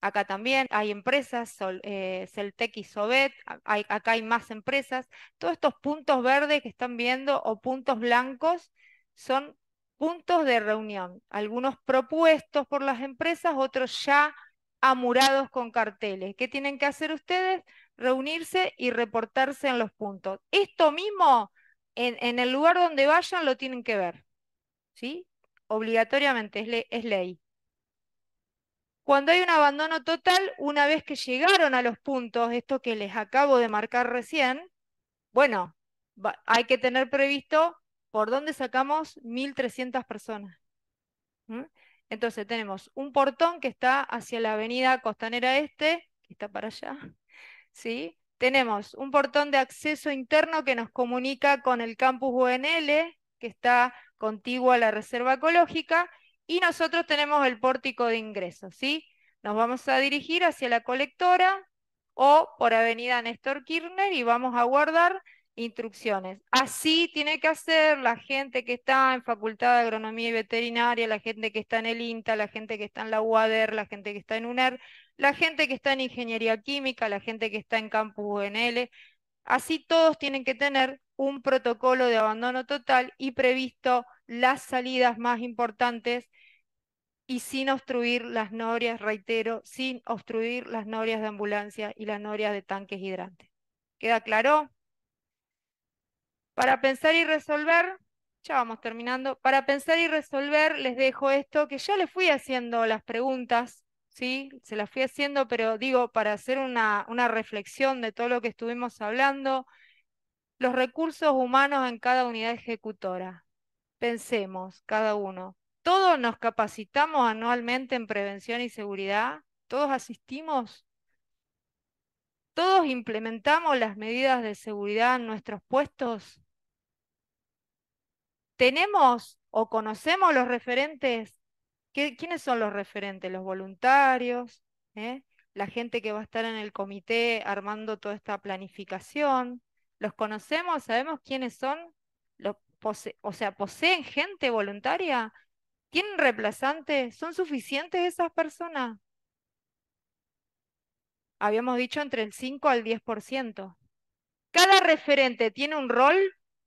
Acá también hay empresas, eh, Celtec y Sobet, acá hay más empresas. Todos estos puntos verdes que están viendo o puntos blancos son puntos de reunión, algunos propuestos por las empresas, otros ya amurados con carteles. ¿Qué tienen que hacer ustedes? Reunirse y reportarse en los puntos. Esto mismo en, el lugar donde vayan lo tienen que ver. ¿Sí? Obligatoriamente, es, ley. Cuando hay un abandono total, una vez que llegaron a los puntos, esto que les acabo de marcar recién, bueno, hay que tener previsto por dónde sacamos 1.300 personas. Entonces tenemos un portón que está hacia la avenida Costanera Este, que está para allá, ¿sí? Tenemos un portón de acceso interno que nos comunica con el campus UNL, que está contiguo a la reserva ecológica, y nosotros tenemos el pórtico de ingreso, ¿sí? Nos vamos a dirigir hacia la colectora o por avenida Néstor Kirchner y vamos a guardar instrucciones. Así tiene que hacer la gente que está en Facultad de Agronomía y Veterinaria, la gente que está en el INTA, la gente que está en la UADER, la gente que está en UNER, la gente que está en ingeniería química, la gente que está en campus UNL. Así todos tienen que tener un protocolo de abandono total y previsto las salidas más importantes y sin obstruir las norias, reitero, sin obstruir las norias de ambulancia y las norias de tanques hidrantes. ¿Queda claro? Para pensar y resolver, ya vamos terminando, para pensar y resolver les dejo esto que ya les fui haciendo las preguntas ¿sí? Se las fui haciendo, pero digo, para hacer una, una reflexión de todo lo que estuvimos hablando, los recursos humanos en cada unidad ejecutora. Pensemos, cada uno. ¿Todos nos capacitamos anualmente en prevención y seguridad? ¿Todos asistimos? ¿Todos implementamos las medidas de seguridad en nuestros puestos? ¿Tenemos o conocemos los referentes ¿Quiénes son los referentes? Los voluntarios, ¿eh? la gente que va a estar en el comité armando toda esta planificación. ¿Los conocemos? ¿Sabemos quiénes son? o sea, ¿poseen gente voluntaria? ¿Tienen reemplazantes? ¿Son suficientes esas personas? Habíamos dicho entre el 5 al 10%. Cada referente tiene un rol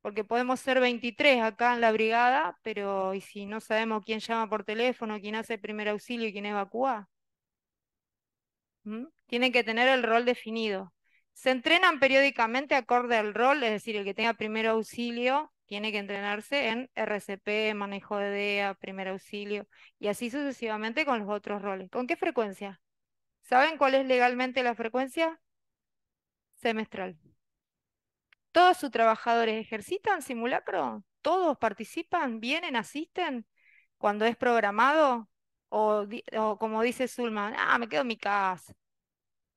porque podemos ser 23 acá en la brigada, pero ¿y si no sabemos quién llama por teléfono, quién hace el primer auxilio y quién evacúa? ¿Mm? Tienen que tener el rol definido. Se entrenan periódicamente acorde al rol, es decir, el que tenga primer auxilio tiene que entrenarse en RCP, manejo de DEA, primer auxilio, y así sucesivamente con los otros roles. ¿Con qué frecuencia? ¿Saben cuál es legalmente la frecuencia? Semestral. ¿Todos sus trabajadores ejercitan simulacro? ¿Todos participan? ¿Vienen? ¿Asisten? ¿Cuando es programado? O, como dice Zulman, ah, me quedo en mi casa.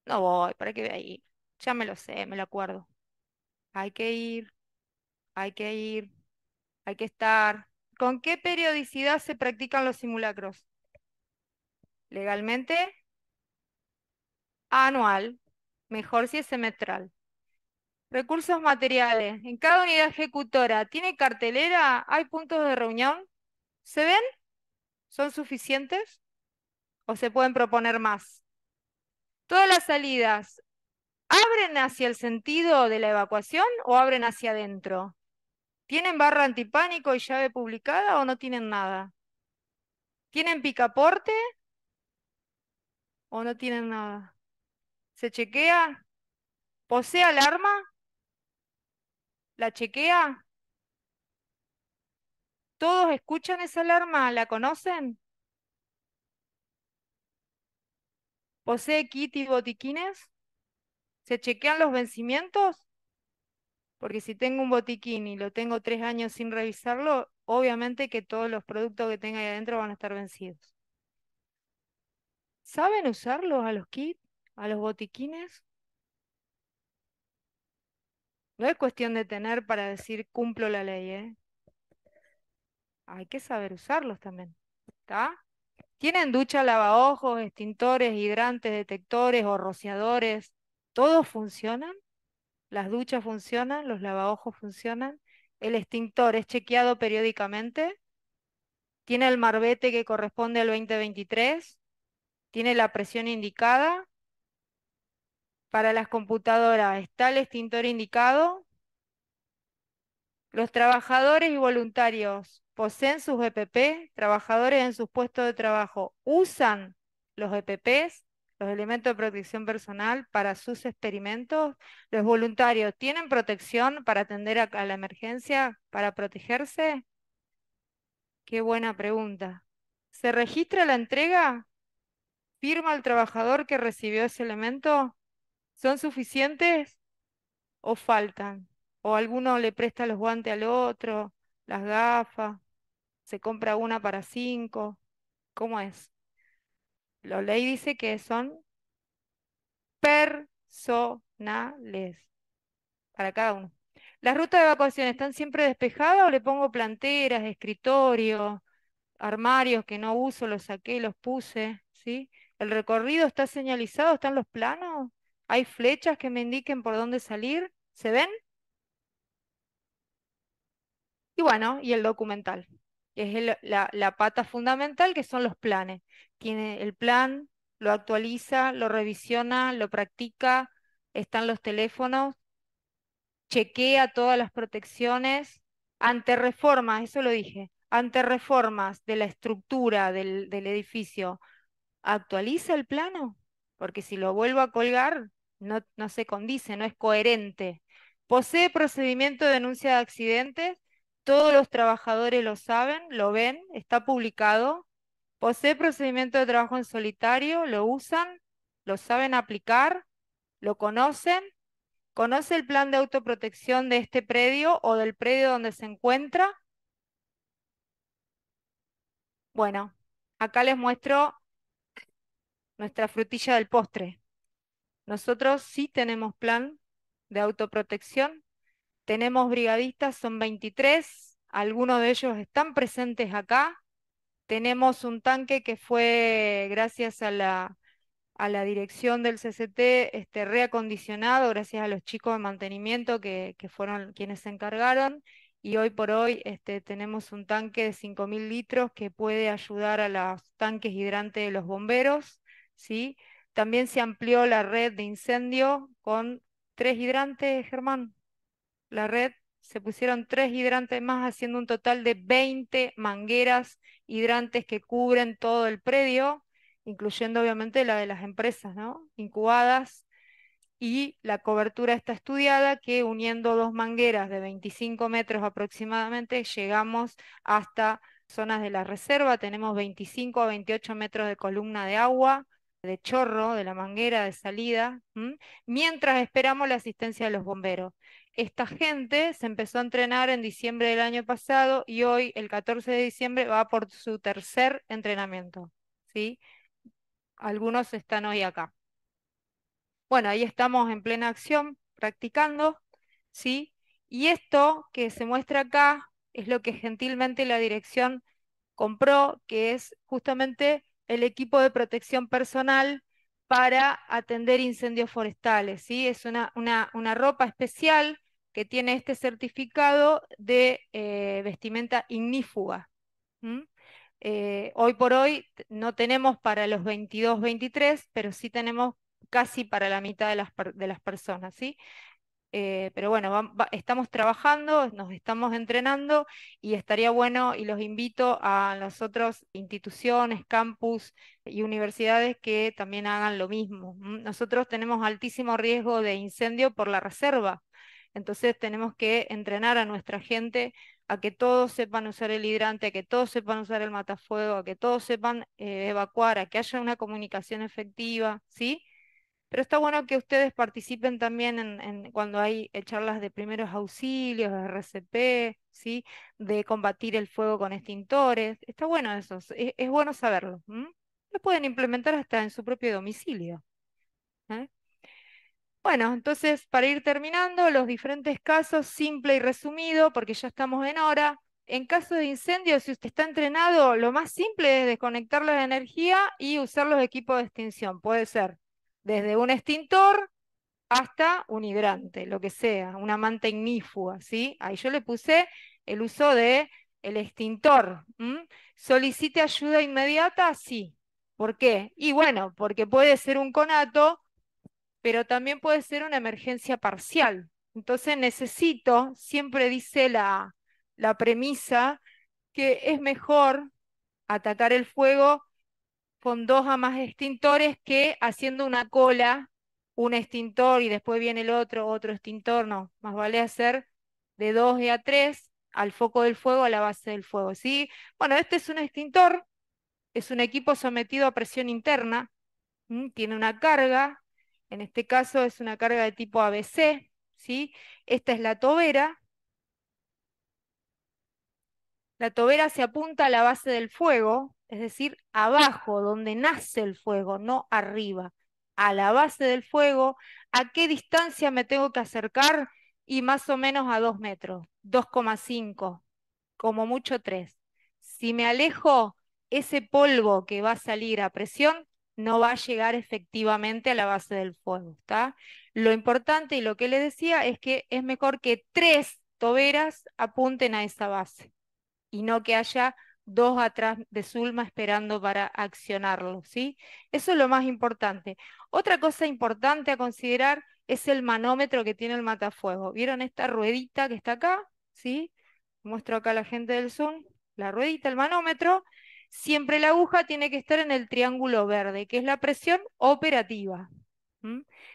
No voy, ¿para qué voy ir. Ya me lo sé, me lo acuerdo. Hay que ir, hay que ir, hay que estar. ¿Con qué periodicidad se practican los simulacros? Legalmente, anual, mejor si es semestral. Recursos materiales. En cada unidad ejecutora, ¿tiene cartelera? ¿Hay puntos de reunión? ¿Se ven? ¿Son suficientes? ¿O se pueden proponer más? Todas las salidas, ¿abren hacia el sentido de la evacuación o abren hacia adentro? ¿Tienen barra antipánico y llave publicada o no tienen nada? ¿Tienen picaporte o no tienen nada? ¿Se chequea? ¿Posee alarma? la chequea. ¿Todos escuchan esa alarma? ¿La conocen? ¿Posee kit y botiquines? ¿Se chequean los vencimientos? Porque si tengo un botiquín y lo tengo tres años sin revisarlo, obviamente que todos los productos que tenga ahí adentro van a estar vencidos. ¿Saben usarlos a los kits, a los botiquines? No es cuestión de tener para decir cumplo la ley, ¿eh? Hay que saber usarlos también, ¿está? Tienen ducha, lavaojos, extintores, hidrantes, detectores o rociadores. ¿Todos funcionan? ¿Las duchas funcionan? ¿Los lavaojos funcionan? ¿El extintor es chequeado periódicamente? ¿Tiene el marbete que corresponde al 2023? ¿Tiene la presión indicada? Para las computadoras, ¿está el extintor indicado? Los trabajadores y voluntarios poseen sus EPP, trabajadores en sus puestos de trabajo usan los EPPs, los elementos de protección personal, para sus experimentos. Los voluntarios tienen protección para atender a, a la emergencia, para protegerse. Qué buena pregunta. ¿Se registra la entrega? ¿Firma el trabajador que recibió ese elemento? ¿Son suficientes o faltan? ¿O alguno le presta los guantes al otro, las gafas, se compra una para cinco? ¿Cómo es? La ley dice que son personales para cada uno. ¿Las rutas de evacuación están siempre despejadas o le pongo planteras, escritorio, armarios que no uso, los saqué, los puse? ¿sí? ¿El recorrido está señalizado? ¿Están los planos? ¿Hay flechas que me indiquen por dónde salir? ¿Se ven? Y bueno, y el documental, es la, pata fundamental, que son los planes. Tiene el plan, lo actualiza, lo revisiona, lo practica, están los teléfonos, chequea todas las protecciones. Ante reformas, eso lo dije, ante reformas de la estructura del, del edificio, ¿actualiza el plano? Porque si lo vuelvo a colgar, no, se condice, no es coherente. Posee procedimiento de denuncia de accidentes, todos los trabajadores lo saben, lo ven, está publicado. Posee procedimiento de trabajo en solitario, lo usan, lo saben aplicar, lo conocen, conoce el plan de autoprotección de este predio o del predio donde se encuentra. Bueno, acá les muestro nuestra frutilla del postre. Nosotros sí tenemos plan de autoprotección. Tenemos brigadistas, son 23, algunos de ellos están presentes acá. Tenemos un tanque que fue, gracias a la, dirección del CCT, este, reacondicionado, gracias a los chicos de mantenimiento que, fueron quienes se encargaron. Y hoy por hoy este, tenemos un tanque de 5.000 litros que puede ayudar a los tanques hidrantes de los bomberos. ¿sí? También se amplió la red de incendio con tres hidrantes, Germán. La red, se pusieron tres hidrantes más, haciendo un total de 20 mangueras hidrantes que cubren todo el predio, incluyendo obviamente la de las empresas ¿no? incubadas. Y la cobertura está estudiada que uniendo dos mangueras de 25 metros aproximadamente llegamos hasta zonas de la reserva. Tenemos 25 a 28 metros de columna de agua de chorro, de la manguera de salida, mientras esperamos la asistencia de los bomberos. Esta gente se empezó a entrenar en diciembre del año pasado y hoy, el 14 de diciembre, va por su tercer entrenamiento. ¿sí? Algunos están hoy acá. Bueno, ahí estamos en plena acción, practicando. ¿sí? Y esto que se muestra acá es lo que gentilmente la dirección compró, que es justamente el equipo de protección personal para atender incendios forestales. ¿sí? Es una, ropa especial que tiene este certificado de eh, vestimenta ignífuga. Eh, hoy por hoy no tenemos para los 22, 23, pero sí tenemos casi para la mitad de las, de las personas. ¿sí? Eh, pero bueno, estamos trabajando, nos estamos entrenando y estaría bueno y los invito a las otras instituciones, campus y universidades que también hagan lo mismo. Nosotros tenemos altísimo riesgo de incendio por la reserva, entonces tenemos que entrenar a nuestra gente a que todos sepan usar el hidrante, a que todos sepan usar el matafuego, a que todos sepan eh, evacuar, a que haya una comunicación efectiva, ¿sí? Pero está bueno que ustedes participen también en, cuando hay eh, charlas de primeros auxilios, de RCP, ¿sí? de combatir el fuego con extintores. Está bueno eso, es, bueno saberlo. Lo pueden implementar hasta en su propio domicilio. ¿eh? Bueno, entonces, para ir terminando, los diferentes casos, simple y resumido, porque ya estamos en hora. En caso de incendio, si usted está entrenado, lo más simple es desconectar la energía y usar los equipos de extinción. Puede ser desde un extintor hasta un hidrante, lo que sea, una manta ignífuga, ¿sí? Ahí yo le puse el uso de el extintor. ¿Solicite ayuda inmediata? Sí. ¿Por qué? Y bueno, porque puede ser un conato, pero también puede ser una emergencia parcial. Entonces necesito, siempre dice la, la premisa, que es mejor atacar el fuego con dos a más extintores que haciendo una cola, un extintor y después viene el otro, otro extintor, no, más vale hacer de y a tres, al foco del fuego, a la base del fuego, ¿sí? Bueno, este es un extintor, es un equipo sometido a presión interna, tiene una carga, en este caso es una carga de tipo ABC, ¿sí? Esta es la tobera. La tobera se apunta a la base del fuego, es decir, abajo, donde nace el fuego, no arriba, a la base del fuego, a qué distancia me tengo que acercar y más o menos a 2 metros, 2,5, como mucho 3. Si me alejo, ese polvo que va a salir a presión no va a llegar efectivamente a la base del fuego. ¿está? Lo importante y lo que le decía es que es mejor que tres toberas apunten a esa base y no que haya dos atrás de Zulma esperando para accionarlo, ¿sí? Eso es lo más importante. Otra cosa importante a considerar es el manómetro que tiene el matafuego. ¿Vieron esta ruedita que está acá? ¿Sí? Muestro acá a la gente del Zoom, la ruedita, el manómetro. Siempre la aguja tiene que estar en el triángulo verde, que es la presión operativa.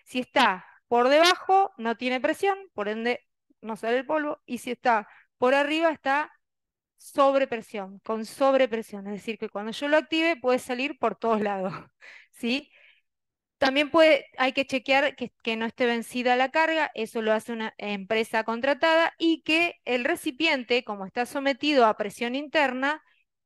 Si está por debajo, no tiene presión, por ende no sale el polvo, y si está por arriba, está sobrepresión, con sobrepresión, es decir, que cuando yo lo active puede salir por todos lados, ¿sí? También puede, hay que chequear que, no esté vencida la carga, eso lo hace una empresa contratada y que el recipiente, como está sometido a presión interna,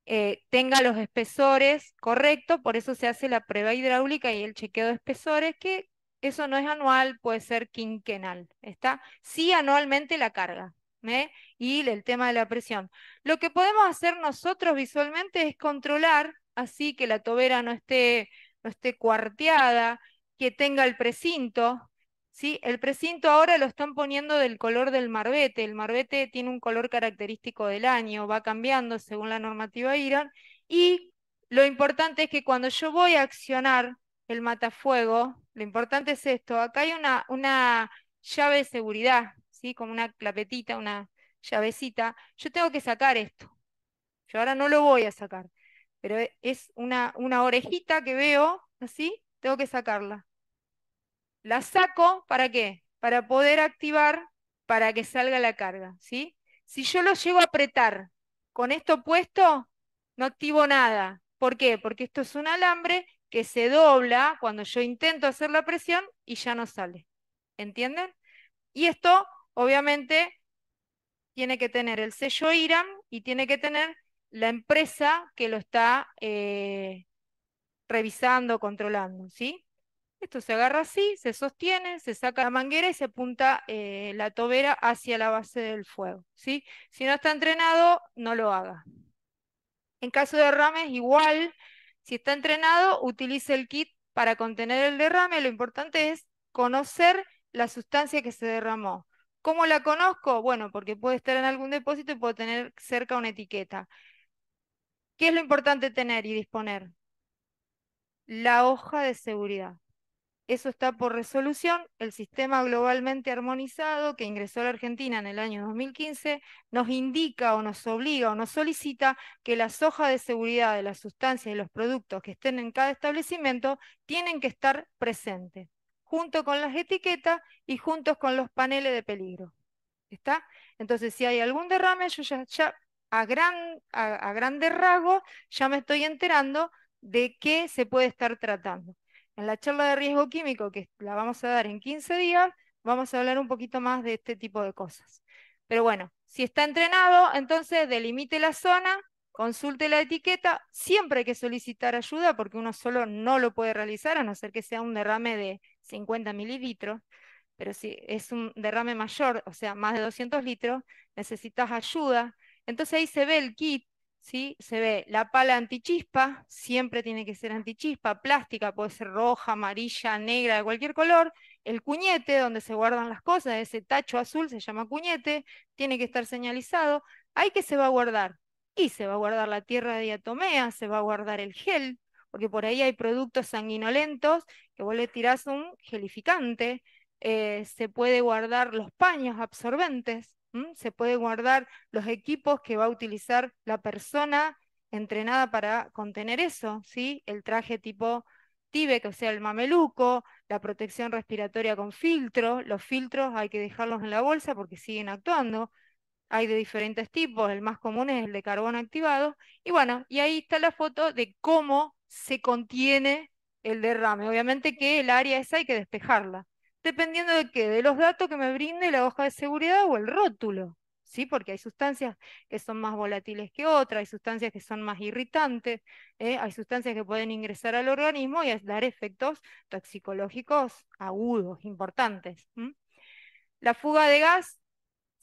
eh, tenga los espesores correctos, por eso se hace la prueba hidráulica y el chequeo de espesores, que eso no es anual, puede ser quinquenal, ¿está? Sí anualmente la carga, ¿eh? y el tema de la presión. Lo que podemos hacer nosotros visualmente es controlar así que la tobera no esté, esté cuarteada, que tenga el precinto. ¿sí? El precinto ahora lo están poniendo del color del marbete. El marbete tiene un color característico del año, va cambiando según la normativa IRON Y lo importante es que cuando yo voy a accionar el matafuego, lo importante es esto, acá hay una, una llave de seguridad ¿sí? Como una clapetita, una llavecita. Yo tengo que sacar esto. Yo ahora no lo voy a sacar, pero e, es una, orejita que veo, así, tengo que sacarla. La saco, ¿para qué? Para poder activar, para que salga la carga, ¿sí? Si yo lo llego a apretar con esto puesto, no activo nada. ¿Por qué? Porque esto es un alambre que se dobla cuando yo intento hacer la presión y ya no sale. ¿Entienden? Y esto obviamente tiene que tener el sello IRAM y tiene que tener la empresa que lo está eh, revisando, controlando, ¿sí? Esto se agarra así, se sostiene, se saca la manguera y se apunta eh, la tobera hacia la base del fuego, ¿sí? Si no está entrenado, no lo haga. En caso de derrames, igual, si está entrenado, utilice el kit para contener el derrame. Lo importante es conocer la sustancia que se derramó. ¿Cómo la conozco? Bueno, porque puede estar en algún depósito y puedo tener cerca una etiqueta. ¿Qué es lo importante tener y disponer? La hoja de seguridad. Eso está por resolución. El sistema globalmente armonizado que ingresó a la Argentina en el año 2015 nos indica o nos obliga o nos solicita que las hojas de seguridad de las sustancias y los productos que estén en cada establecimiento tienen que estar presentes junto con las etiquetas y juntos con los paneles de peligro. ¿Está? Entonces, si hay algún derrame, yo ya, a, gran, a, grandes ya me estoy enterando de qué se puede estar tratando. En la charla de riesgo químico, que la vamos a dar en 15 días, vamos a hablar un poquito más de este tipo de cosas. Pero bueno, si está entrenado, entonces delimite la zona, consulte la etiqueta, siempre hay que solicitar ayuda porque uno solo no lo puede realizar, a no ser que sea un derrame de 50 mililitros, pero si es un derrame mayor, o sea, más de 200 litros, necesitas ayuda. Entonces ahí se ve el kit, ¿sí? se ve la pala antichispa, siempre tiene que ser antichispa, plástica, puede ser roja, amarilla, negra, de cualquier color, el cuñete donde se guardan las cosas, ese tacho azul se llama cuñete, tiene que estar señalizado, ahí que se va a guardar. Y se va a guardar la tierra de diatomea, se va a guardar el gel, porque por ahí hay productos sanguinolentos que vos le tirás un gelificante, eh, se puede guardar los paños absorbentes, se puede guardar los equipos que va a utilizar la persona entrenada para contener eso, ¿sí? el traje tipo TIBEC, o sea, el mameluco, la protección respiratoria con filtro, los filtros hay que dejarlos en la bolsa porque siguen actuando, hay de diferentes tipos, el más común es el de carbono activado, y bueno, y ahí está la foto de cómo se contiene el derrame. Obviamente que el área esa hay que despejarla, dependiendo de qué, de los datos que me brinde la hoja de seguridad o el rótulo, ¿sí? Porque hay sustancias que son más volátiles que otras, hay sustancias que son más irritantes, ¿eh? hay sustancias que pueden ingresar al organismo y dar efectos toxicológicos agudos, importantes. La fuga de gas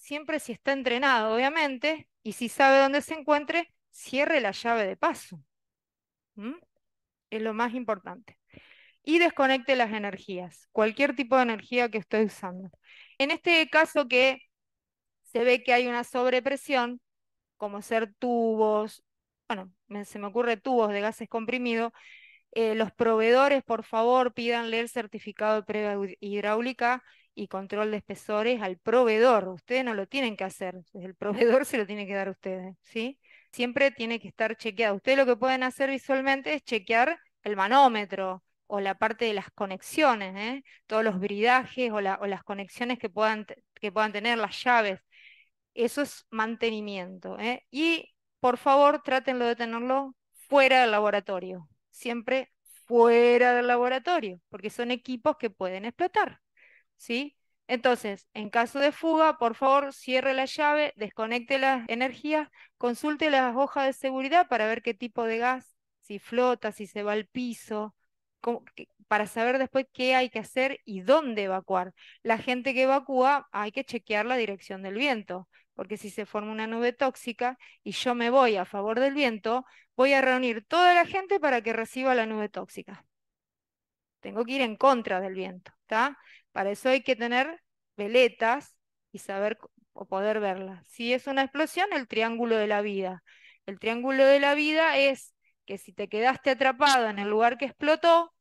siempre si está entrenado, obviamente, y si sabe dónde se encuentre, cierre la llave de paso. Es lo más importante. Y desconecte las energías, cualquier tipo de energía que esté usando. En este caso que se ve que hay una sobrepresión, como ser tubos, bueno, se me ocurre tubos de gases comprimidos, eh, los proveedores, por favor, pídanle el certificado de prueba hidráulica y control de espesores al proveedor. Ustedes no lo tienen que hacer, el proveedor se lo tiene que dar a ustedes, ¿sí? Siempre tiene que estar chequeado. Ustedes lo que pueden hacer visualmente es chequear el manómetro o la parte de las conexiones, ¿eh? todos los bridajes o, las conexiones que puedan, que puedan tener, las llaves. Eso es mantenimiento. ¿eh? Y por favor, trátenlo de tenerlo fuera del laboratorio. Siempre fuera del laboratorio, porque son equipos que pueden explotar. ¿sí? Entonces, en caso de fuga, por favor, cierre la llave, desconecte las energías, consulte las hojas de seguridad para ver qué tipo de gas, si flota, si se va al piso, para saber después qué hay que hacer y dónde evacuar. La gente que evacúa hay que chequear la dirección del viento, porque si se forma una nube tóxica y yo me voy a favor del viento, voy a reunir toda la gente para que reciba la nube tóxica. Tengo que ir en contra del viento, ¿está? Para eso hay que tener veletas y saber o poder verlas. Si es una explosión, el triángulo de la vida. El triángulo de la vida es que si te quedaste atrapado en el lugar que explotó,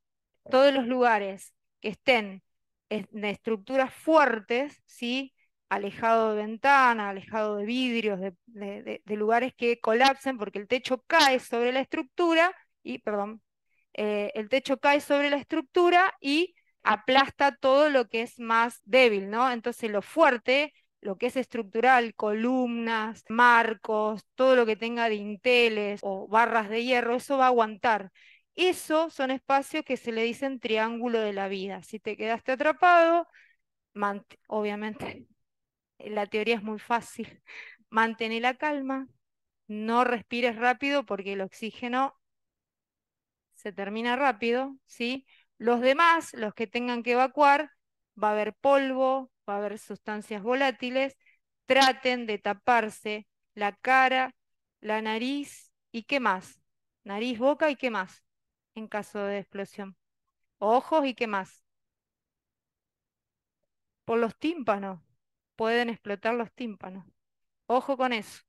todos los lugares que estén en estructuras fuertes, ¿sí? alejado de ventanas, alejado de vidrios, de, lugares que colapsen porque el techo cae sobre la estructura y, perdón, eh, el techo cae sobre la estructura y aplasta todo lo que es más débil, ¿no? Entonces lo fuerte, lo que es estructural, columnas, marcos, todo lo que tenga dinteles o barras de hierro, eso va a aguantar. Eso son espacios que se le dicen triángulo de la vida. Si te quedaste atrapado, obviamente la teoría es muy fácil. Mantén la calma, no respires rápido porque el oxígeno se termina rápido, ¿sí? Los demás, los que tengan que evacuar, va a haber polvo, va a haber sustancias volátiles. Traten de taparse la cara, la nariz y qué más. Nariz, boca y qué más en caso de explosión. Ojos y qué más. Por los tímpanos. Pueden explotar los tímpanos. Ojo con eso.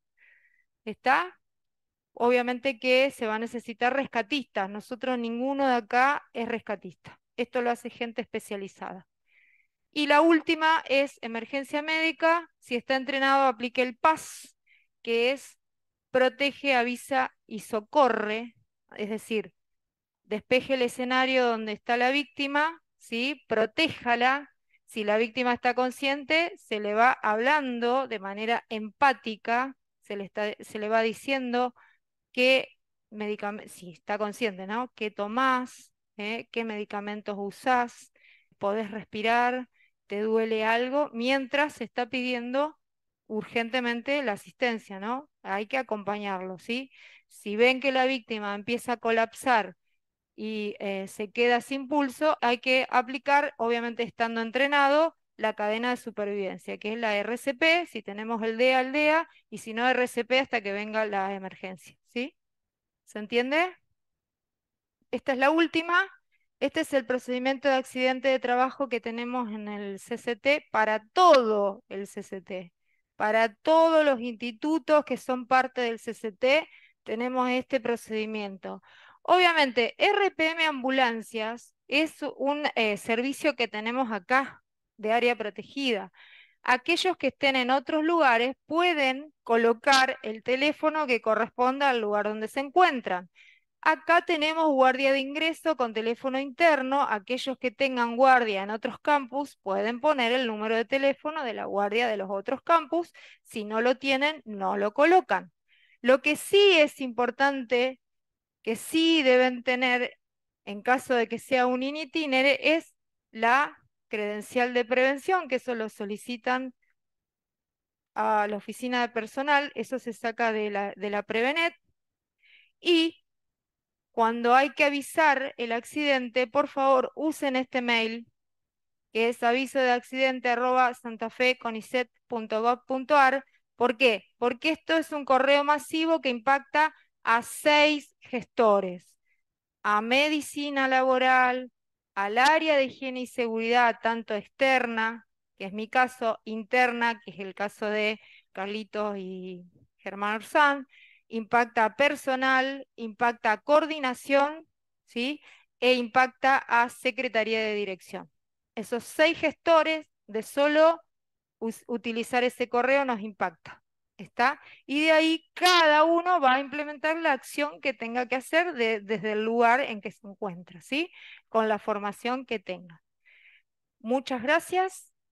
¿Está? obviamente que se va a necesitar rescatistas. Nosotros ninguno de acá es rescatista. Esto lo hace gente especializada. Y la última es emergencia médica. Si está entrenado, aplique el PAS, que es protege, avisa y socorre. Es decir, despeje el escenario donde está la víctima, ¿sí? protéjala. Si la víctima está consciente, se le va hablando de manera empática, se le va diciendo qué medicamentos, si está consciente, ¿no? ¿Qué tomás? Eh? ¿Qué medicamentos usás? ¿Podés respirar? ¿Te duele algo? Mientras se está pidiendo urgentemente la asistencia, ¿no? Hay que acompañarlo, ¿sí? Si ven que la víctima empieza a colapsar y eh, se queda sin pulso, hay que aplicar, obviamente estando entrenado, la cadena de supervivencia, que es la RCP, si tenemos el DEA, al DEA, y si no RCP hasta que venga la emergencia. ¿sí? ¿Se entiende? Esta es la última. Este es el procedimiento de accidente de trabajo que tenemos en el CCT para todo el CCT. Para todos los institutos que son parte del CCT tenemos este procedimiento. Obviamente, RPM Ambulancias es un eh, servicio que tenemos acá, de área protegida. Aquellos que estén en otros lugares pueden colocar el teléfono que corresponda al lugar donde se encuentran. Acá tenemos guardia de ingreso con teléfono interno. Aquellos que tengan guardia en otros campus pueden poner el número de teléfono de la guardia de los otros campus. Si no lo tienen, no lo colocan. Lo que sí es importante, que sí deben tener en caso de que sea un initínere, es la credencial de prevención, que eso lo solicitan a la oficina de personal, eso se saca de la, de Prevenet. Y cuando hay que avisar el accidente, por favor usen este mail, que es aviso de accidente arroba santafe.conicet.gov.ar. ¿Por qué? Porque esto es un correo masivo que impacta a seis gestores, a medicina laboral, al área de higiene y seguridad, tanto externa, que es mi caso, interna, que es el caso de Carlitos y Germán Orsán, impacta personal, impacta coordinación, ¿sí? e impacta a Secretaría de Dirección. Esos seis gestores de solo utilizar ese correo nos impacta. ¿Está? Y de ahí cada uno va a implementar la acción que tenga que hacer desde el lugar en que se encuentra, ¿sí? Con la formación que tenga. Muchas gracias.